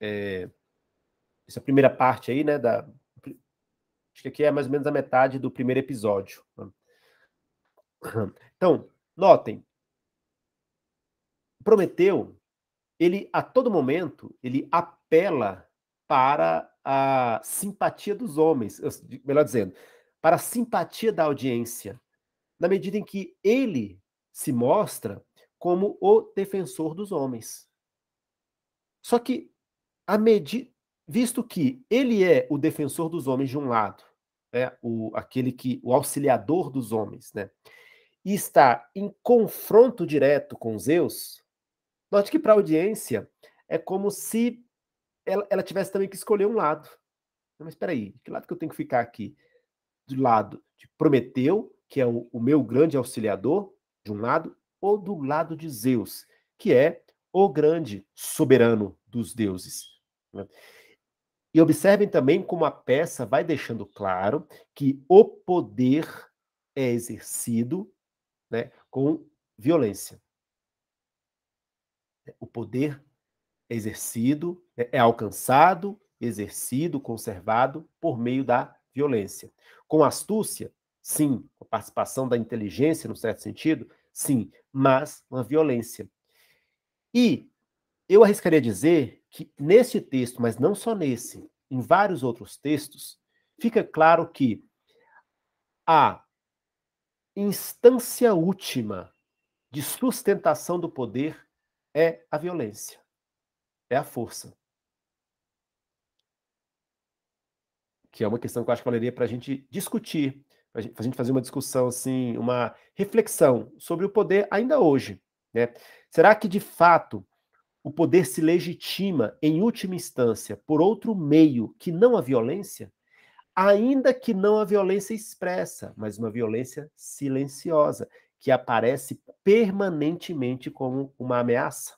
é, essa primeira parte aí, né? Da, acho que aqui é mais ou menos a metade do primeiro episódio. Então, notem, Prometeu ele a todo momento ele apela para a simpatia dos homens, melhor dizendo, para a simpatia da audiência, na medida em que ele se mostra como o defensor dos homens. Só que a medida visto que ele é o defensor dos homens de um lado, é o aquele que o auxiliador dos homens, né, e está em confronto direto com Zeus, Note que para a audiência é como se ela, ela, tivesse também que escolher um lado. Mas espera aí, que lado que eu tenho que ficar aqui? Do lado de Prometeu, que é o, o meu grande auxiliador, de um lado, ou do lado de Zeus, que é o grande soberano dos deuses. Né? E observem também como a peça vai deixando claro que o poder é exercido né, com violência. O poder é exercido, é alcançado, exercido, conservado por meio da violência. Com astúcia, sim, com a participação da inteligência, no certo sentido, sim, mas uma violência. E eu arriscaria dizer que nesse texto, mas não só nesse, em vários outros textos, fica claro que a instância última de sustentação do poder é a violência, é a força. Que é uma questão que eu acho que valeria para a gente discutir, para a gente fazer uma discussão, assim, uma reflexão sobre o poder ainda hoje. Né? Será que, de fato, o poder se legitima, em última instância, por outro meio que não a violência? Ainda que não a violência expressa, mas uma violência silenciosa, que aparece permanentemente como uma ameaça.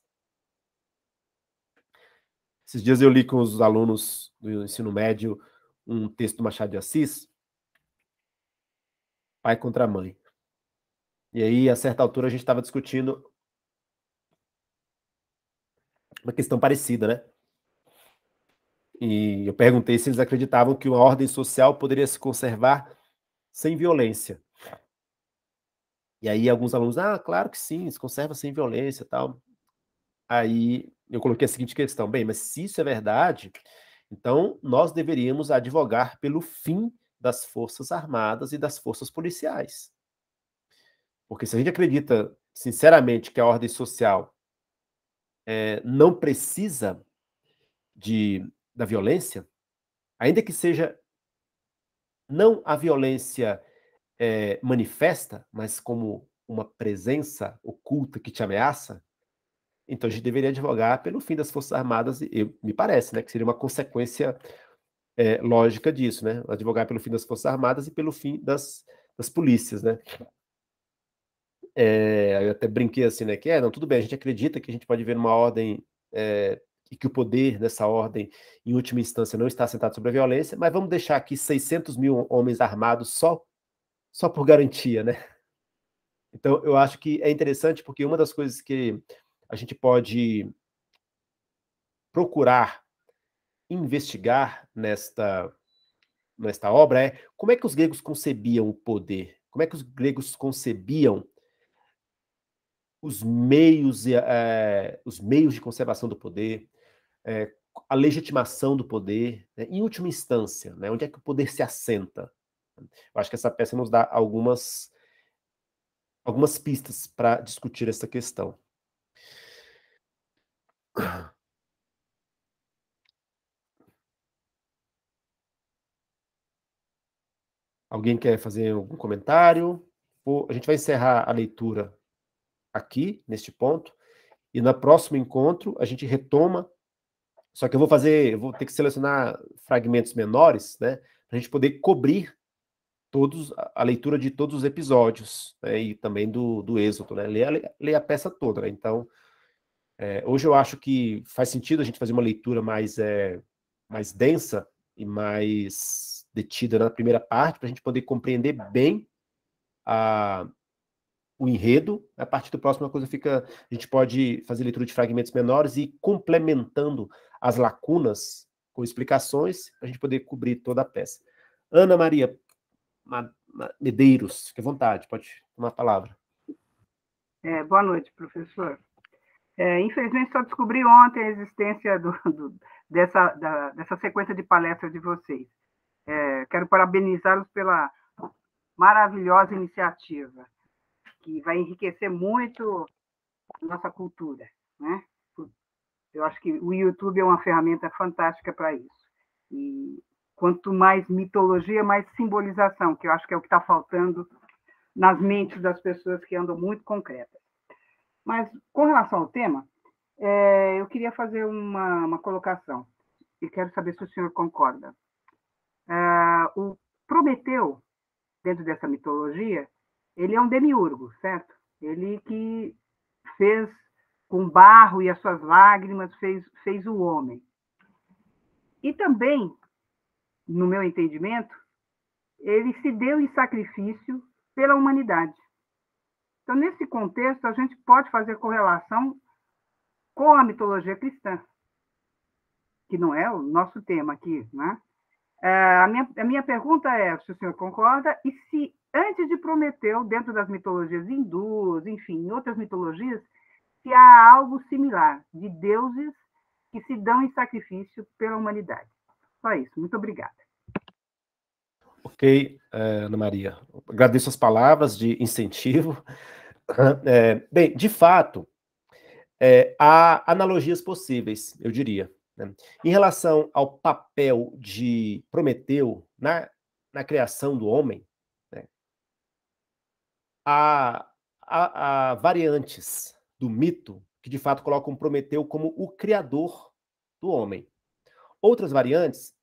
Esses dias eu li com os alunos do ensino médio um texto do Machado de Assis, Pai contra Mãe. E aí, a certa altura, a gente estava discutindo uma questão parecida, né? E eu perguntei se eles acreditavam que uma ordem social poderia se conservar sem violência. E aí alguns alunos, ah, claro que sim, se conserva sem violência tal. Aí eu coloquei a seguinte questão, bem, mas se isso é verdade, então nós deveríamos advogar pelo fim das forças armadas e das forças policiais. Porque se a gente acredita sinceramente que a ordem social é, não precisa de, da violência, ainda que seja não a violência é, manifesta, mas como uma presença oculta que te ameaça, então a gente deveria advogar pelo fim das Forças Armadas, e, me parece, né, que seria uma consequência é, lógica disso, né? Advogar pelo fim das Forças Armadas e pelo fim das, das polícias, né? É, eu até brinquei assim, né? Que é, não, tudo bem, a gente acredita que a gente pode ver uma ordem é, e que o poder dessa ordem, em última instância, não está assentado sobre a violência, mas vamos deixar aqui 600 mil homens armados só só por garantia, né? Então, eu acho que é interessante porque uma das coisas que a gente pode procurar investigar nesta, nesta obra é como é que os gregos concebiam o poder, como é que os gregos concebiam os meios, é, os meios de conservação do poder, é, a legitimação do poder, né? em última instância, né? onde é que o poder se assenta. Eu acho que essa peça nos dá algumas, algumas pistas para discutir essa questão. Alguém quer fazer algum comentário? A gente vai encerrar a leitura aqui, neste ponto, e no próximo encontro a gente retoma. Só que eu vou fazer, eu vou ter que selecionar fragmentos menores, né? Para a gente poder cobrir todos a leitura de todos os episódios né, e também do, do Êxodo, né? Ler a, ler a peça toda, né? Então, é, hoje eu acho que faz sentido a gente fazer uma leitura mais, é, mais densa e mais detida na primeira parte, para a gente poder compreender bem a, o enredo. A partir do próximo, a coisa fica. A gente pode fazer leitura de fragmentos menores e complementando as lacunas com explicações, para a gente poder cobrir toda a peça. Ana Maria, Medeiros. que à vontade, pode tomar a palavra. É, boa noite, professor. É, infelizmente, só descobri ontem a existência do, do, dessa, da, dessa sequência de palestras de vocês. É, quero parabenizá-los pela maravilhosa iniciativa, que vai enriquecer muito a nossa cultura. Né? Eu acho que o YouTube é uma ferramenta fantástica para isso. E quanto mais mitologia, mais simbolização, que eu acho que é o que está faltando nas mentes das pessoas que andam muito concretas. Mas, com relação ao tema, é, eu queria fazer uma, uma, colocação, e quero saber se o senhor concorda. É, o Prometeu, dentro dessa mitologia, ele é um demiurgo, certo? Ele que fez com barro e as suas lágrimas fez, fez o homem. E também no meu entendimento, ele se deu em sacrifício pela humanidade. Então, nesse contexto, a gente pode fazer correlação com a mitologia cristã, que não é o nosso tema aqui. Né? É, a, minha, a minha pergunta é se o senhor concorda e se, antes de Prometeu, dentro das mitologias hindus, enfim, em outras mitologias, se há algo similar de deuses que se dão em sacrifício pela humanidade. Só isso. Muito obrigada. Ok, eh, Ana Maria. Agradeço as palavras de incentivo. É, bem, de fato, é, há analogias possíveis, eu diria. Né? Em relação ao papel de Prometeu na, na criação do homem, né? há, há, há variantes do mito que de fato colocam Prometeu como o criador do homem. Outras variantes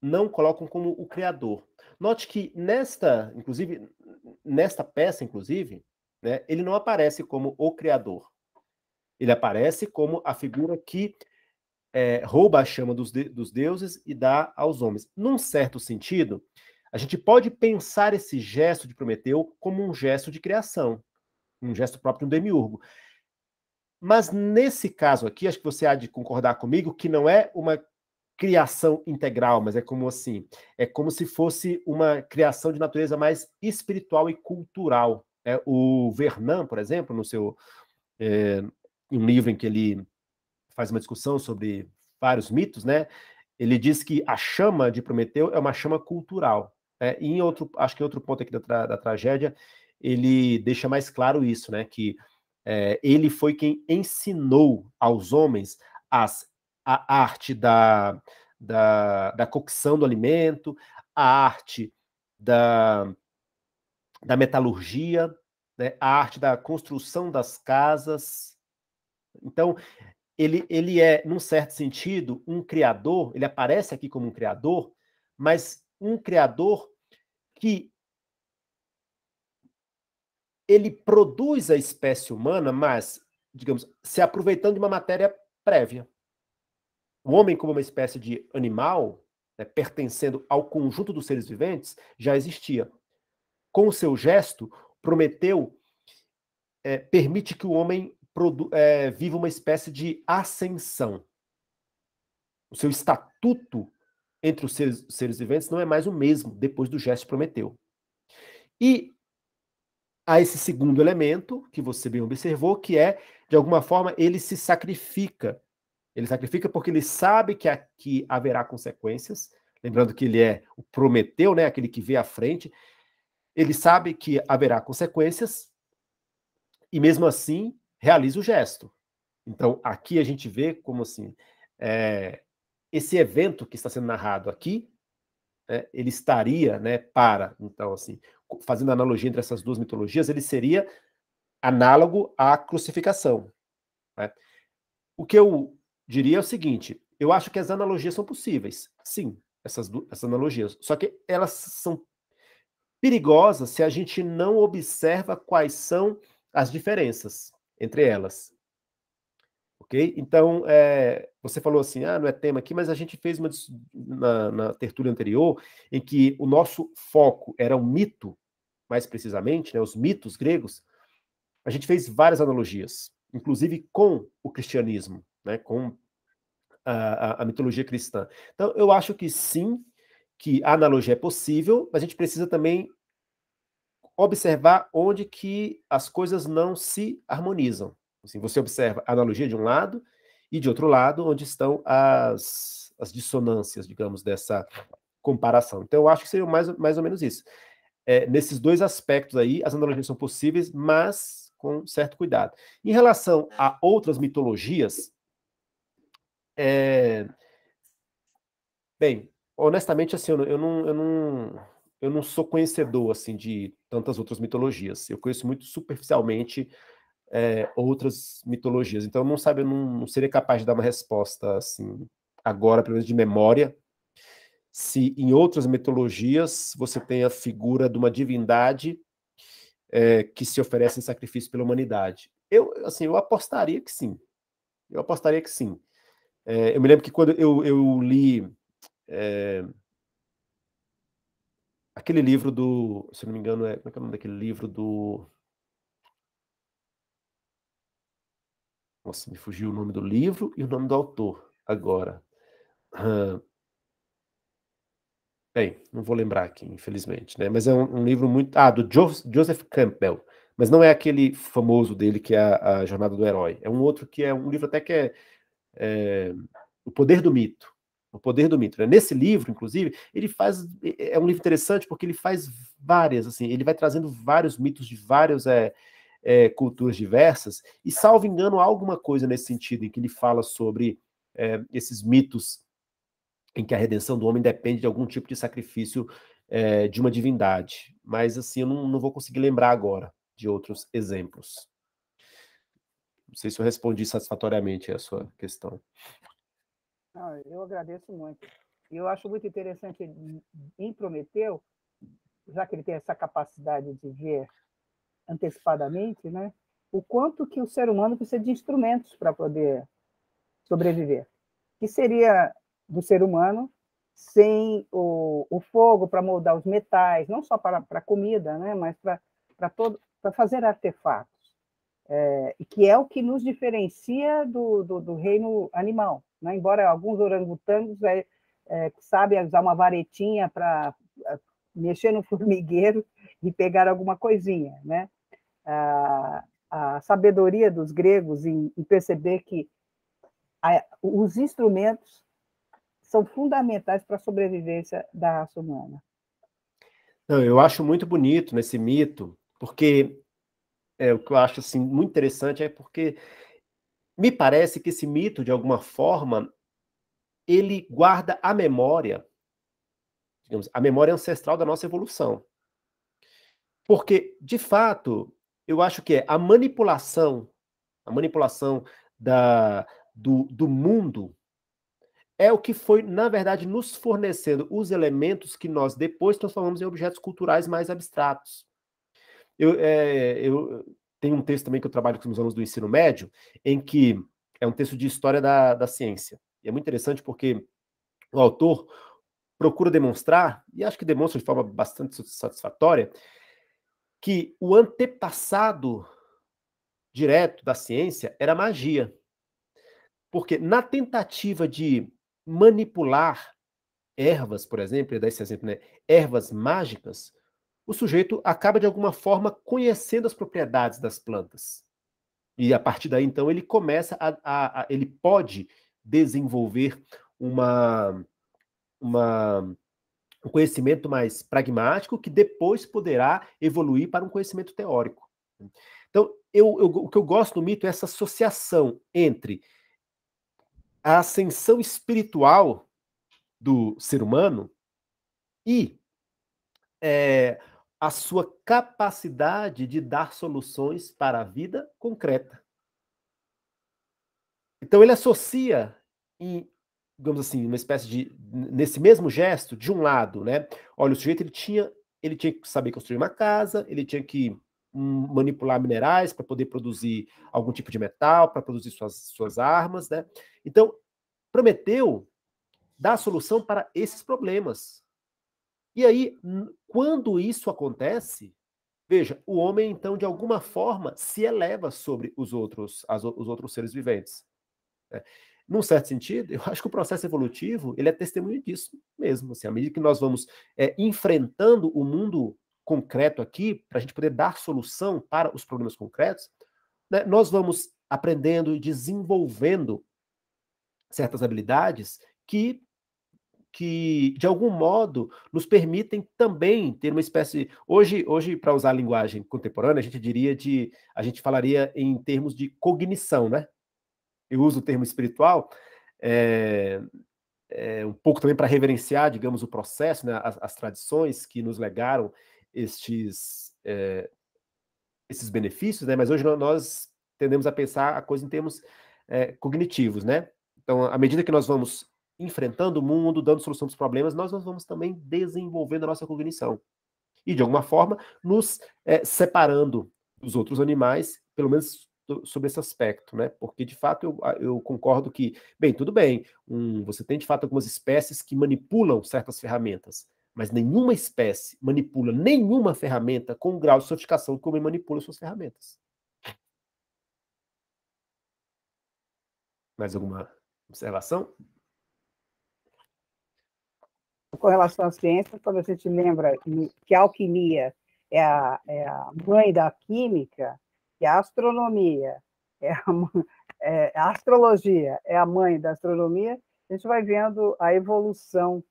não colocam como o criador. Note que nesta, inclusive, nesta peça, inclusive, né, ele não aparece como o criador. Ele aparece como a figura que é, rouba a chama dos, de dos deuses e dá aos homens. Num certo sentido, a gente pode pensar esse gesto de Prometeu como um gesto de criação, um gesto próprio de um demiurgo. Mas nesse caso aqui, acho que você há de concordar comigo que não é uma criação integral, mas é como assim, é como se fosse uma criação de natureza mais espiritual e cultural. É, o Vernon, por exemplo, no seu é, um livro em que ele faz uma discussão sobre vários mitos, né? Ele diz que a chama de Prometeu é uma chama cultural. Né? E em outro, acho que em outro ponto aqui da, tra da tragédia, ele deixa mais claro isso, né? Que é, ele foi quem ensinou aos homens as a arte da, da, da cocção do alimento, a arte da, da metalurgia, né, a arte da construção das casas. Então, ele, ele é, num certo sentido, um criador, ele aparece aqui como um criador, mas um criador que ele produz a espécie humana, mas, digamos, se aproveitando de uma matéria prévia o homem como uma espécie de animal, né, pertencendo ao conjunto dos seres viventes, já existia. Com o seu gesto, Prometeu é, permite que o homem é, viva uma espécie de ascensão. O seu estatuto entre os seres, seres viventes não é mais o mesmo depois do gesto Prometeu. E a esse segundo elemento que você bem observou, que é, de alguma forma, ele se sacrifica ele sacrifica porque ele sabe que aqui haverá consequências. Lembrando que ele é o Prometeu, né? aquele que vê à frente. Ele sabe que haverá consequências e, mesmo assim, realiza o gesto. Então, aqui a gente vê como assim. É, esse evento que está sendo narrado aqui, né, ele estaria né, para, então, assim, fazendo analogia entre essas duas mitologias, ele seria análogo à crucificação. Né? O que eu diria o seguinte: eu acho que as analogias são possíveis. Sim, essas, essas analogias. Só que elas são perigosas se a gente não observa quais são as diferenças entre elas. Ok? Então, é, você falou assim, ah, não é tema aqui, mas a gente fez uma na, na tertúlia anterior em que o nosso foco era o um mito, mais precisamente, né, os mitos gregos. A gente fez várias analogias, inclusive com o cristianismo, né, com a, a, a mitologia cristã. Então, eu acho que sim, que a analogia é possível, mas a gente precisa também observar onde que as coisas não se harmonizam. Assim, você observa a analogia de um lado e de outro lado onde estão as, as dissonâncias, digamos, dessa comparação. Então, eu acho que seria mais, mais ou menos isso. É, nesses dois aspectos aí, as analogias são possíveis, mas com certo cuidado. Em relação a outras mitologias, é... Bem, honestamente, assim, eu não, eu não, eu não sou conhecedor assim de tantas outras mitologias. Eu conheço muito superficialmente é, outras mitologias. Então, eu não sabe, eu não, não, seria capaz de dar uma resposta assim agora, pelo menos de memória, se em outras mitologias você tem a figura de uma divindade é, que se oferece em sacrifício pela humanidade. Eu, assim, eu apostaria que sim. Eu apostaria que sim. É, eu me lembro que quando eu, eu li é, aquele livro do, se não me engano, é, como é que é o nome daquele livro do Nossa, me fugiu o nome do livro e o nome do autor agora. Hum. Bem, não vou lembrar aqui, infelizmente, né? Mas é um, um livro muito. Ah, do jo Joseph Campbell. Mas não é aquele famoso dele que é a, a, Jornada do Herói. É um outro que é um livro até que é é, O Poder do Mito. O Poder do Mito. Né? Nesse livro, inclusive, ele faz. É um livro interessante porque ele faz várias, assim, ele vai trazendo vários mitos de várias é, é, culturas diversas, e, salvo engano, há alguma coisa nesse sentido em que ele fala sobre é, esses mitos em que a redenção do homem depende de algum tipo de sacrifício é, de uma divindade. Mas assim, eu não, não, vou conseguir lembrar agora de outros exemplos. Não sei se eu respondi satisfatoriamente a sua questão. eu agradeço muito. eu acho muito interessante em Prometeu, já que ele tem essa capacidade de ver antecipadamente, né? O quanto que o ser humano precisa de instrumentos para poder sobreviver. Que seria do ser humano sem o, o fogo para moldar os metais, não só para, para comida, né? Mas para, para todo para fazer artefatos é, que é o que nos diferencia do, do, do reino animal. Né? Embora alguns orangotangos é, é, sabem usar uma varetinha para é, mexer no formigueiro e pegar alguma coisinha, né? A, a sabedoria dos gregos em, em perceber que a, os instrumentos são fundamentais para a sobrevivência da raça humana. Não, eu acho muito bonito nesse mito, porque é, o que eu acho assim, muito interessante é porque me parece que esse mito, de alguma forma, ele guarda a memória, digamos, a memória ancestral da nossa evolução. Porque, de fato, eu acho que é a manipulação, a manipulação da, do, do mundo, é o que foi, na verdade, nos fornecendo os elementos que nós depois transformamos em objetos culturais mais abstratos. Eu, é, eu tenho um texto também que eu trabalho com os alunos do ensino médio, em que é um texto de história da, da ciência. E é muito interessante porque o autor procura demonstrar, e acho que demonstra de forma bastante satisfatória, que o antepassado direto da ciência era a magia. Porque na tentativa de manipular ervas, por exemplo, ele dá esse exemplo, né? ervas mágicas, o sujeito acaba de alguma forma conhecendo as propriedades das plantas. E a partir daí, então, ele começa a, a, a ele pode desenvolver uma, uma, um conhecimento mais pragmático que depois poderá evoluir para um conhecimento teórico. Então, eu, eu, o que eu gosto do mito é essa associação entre a ascensão espiritual do ser humano e é, a sua capacidade de dar soluções para a vida concreta. Então ele associa em, digamos assim, uma espécie de nesse mesmo gesto, de um lado, né? Olha, o sujeito ele tinha, ele tinha que saber construir uma casa, ele tinha que manipular minerais para poder produzir algum tipo de metal, para produzir suas, suas armas, né? Então, Prometeu dar solução para esses problemas. E aí, quando isso acontece, veja, o homem então de alguma forma se eleva sobre os outros, as, os outros seres viventes. Né? Num certo sentido, eu acho que o processo evolutivo ele é testemunho disso mesmo. Assim, à medida que nós vamos é, enfrentando o mundo concreto aqui, para a gente poder dar solução para os problemas concretos, né, nós vamos aprendendo e desenvolvendo certas habilidades que que, de algum modo, nos permitem também ter uma espécie. Hoje, hoje para usar a linguagem contemporânea, a gente diria de. A gente falaria em termos de cognição, né? Eu uso o termo espiritual. É, é, um pouco também para reverenciar, digamos, o processo, né, as, as tradições que nos legaram estes, é, esses benefícios, né, mas hoje nós tendemos a pensar a coisa em termos é, cognitivos, né? Então, à medida que nós vamos enfrentando o mundo, dando solução para os problemas, nós, vamos também desenvolvendo a nossa cognição. E, de alguma forma, nos é, separando dos outros animais, pelo menos sobre esse aspecto, né? Porque de fato eu, ah, eu concordo que, bem, tudo bem, um, você tem de fato algumas espécies que manipulam certas ferramentas, mas nenhuma espécie manipula nenhuma ferramenta com o grau de sofisticação como manipula suas ferramentas. Mais alguma observação? com relação à ciência, quando a gente lembra que a alquimia é a, é a mãe da química, e a astronomia é a, é a, astrologia é a mãe da astronomia, a gente vai vendo a evolução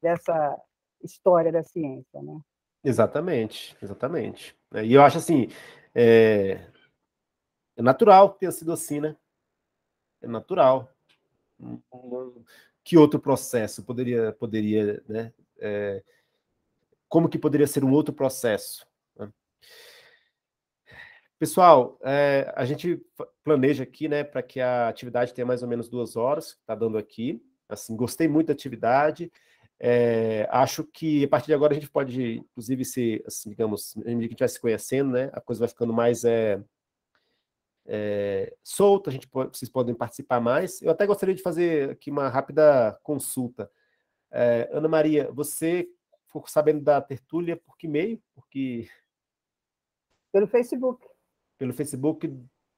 dessa história da ciência, né? Exatamente, exatamente. É, e eu acho assim, é, é natural ter sido assim, né? É natural que outro processo poderia, poderia né, é, como que poderia ser um outro processo? Né? Pessoal, é, a gente planeja aqui, né, para que a atividade tenha mais ou menos duas horas, está dando aqui. Assim, gostei muito da atividade. É, acho que a partir de agora a gente pode, inclusive, se, assim, digamos, a gente vai se conhecendo, né, a coisa vai ficando mais é, é, solta, a gente pode, vocês podem participar mais. Eu até gostaria de fazer aqui uma rápida consulta. É, Ana Maria, você ficou sabendo da tertúlia por que meio? Porque... Pelo Facebook. Pelo Facebook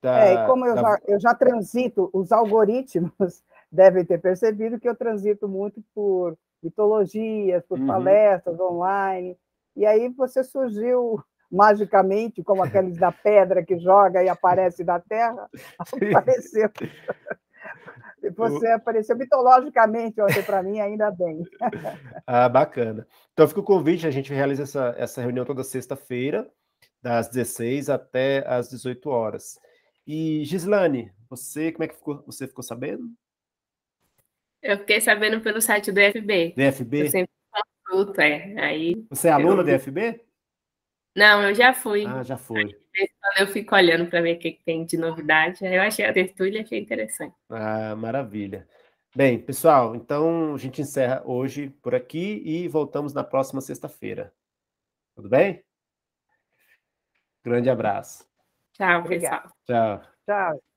da... É, e como eu, já, eu já transito, os algoritmos devem ter percebido que eu transito muito por mitologias, por uhum. palestras online, e aí você surgiu magicamente, como aqueles da pedra que joga e aparece da terra, apareceu. Você apareceu mitologicamente ontem para mim, ainda bem. ah, bacana. Então fica o convite, a gente realiza essa, essa reunião toda sexta-feira, das 16 até às 18 horas. E Gislane, você como é que ficou, você ficou sabendo? Eu fiquei sabendo pelo site do FB. DFB? Eu sempre é. Aí, você é aluna eu... do FB? Não, eu já fui. Ah, já foi. Eu fico olhando para ver o que tem de novidade. Eu achei a tertúlia, achei interessante. Ah, maravilha. Bem, pessoal, então a gente encerra hoje por aqui e voltamos na próxima sexta-feira. Tudo bem? Grande abraço. Tchau, Obrigado. pessoal. Tchau. Tchau.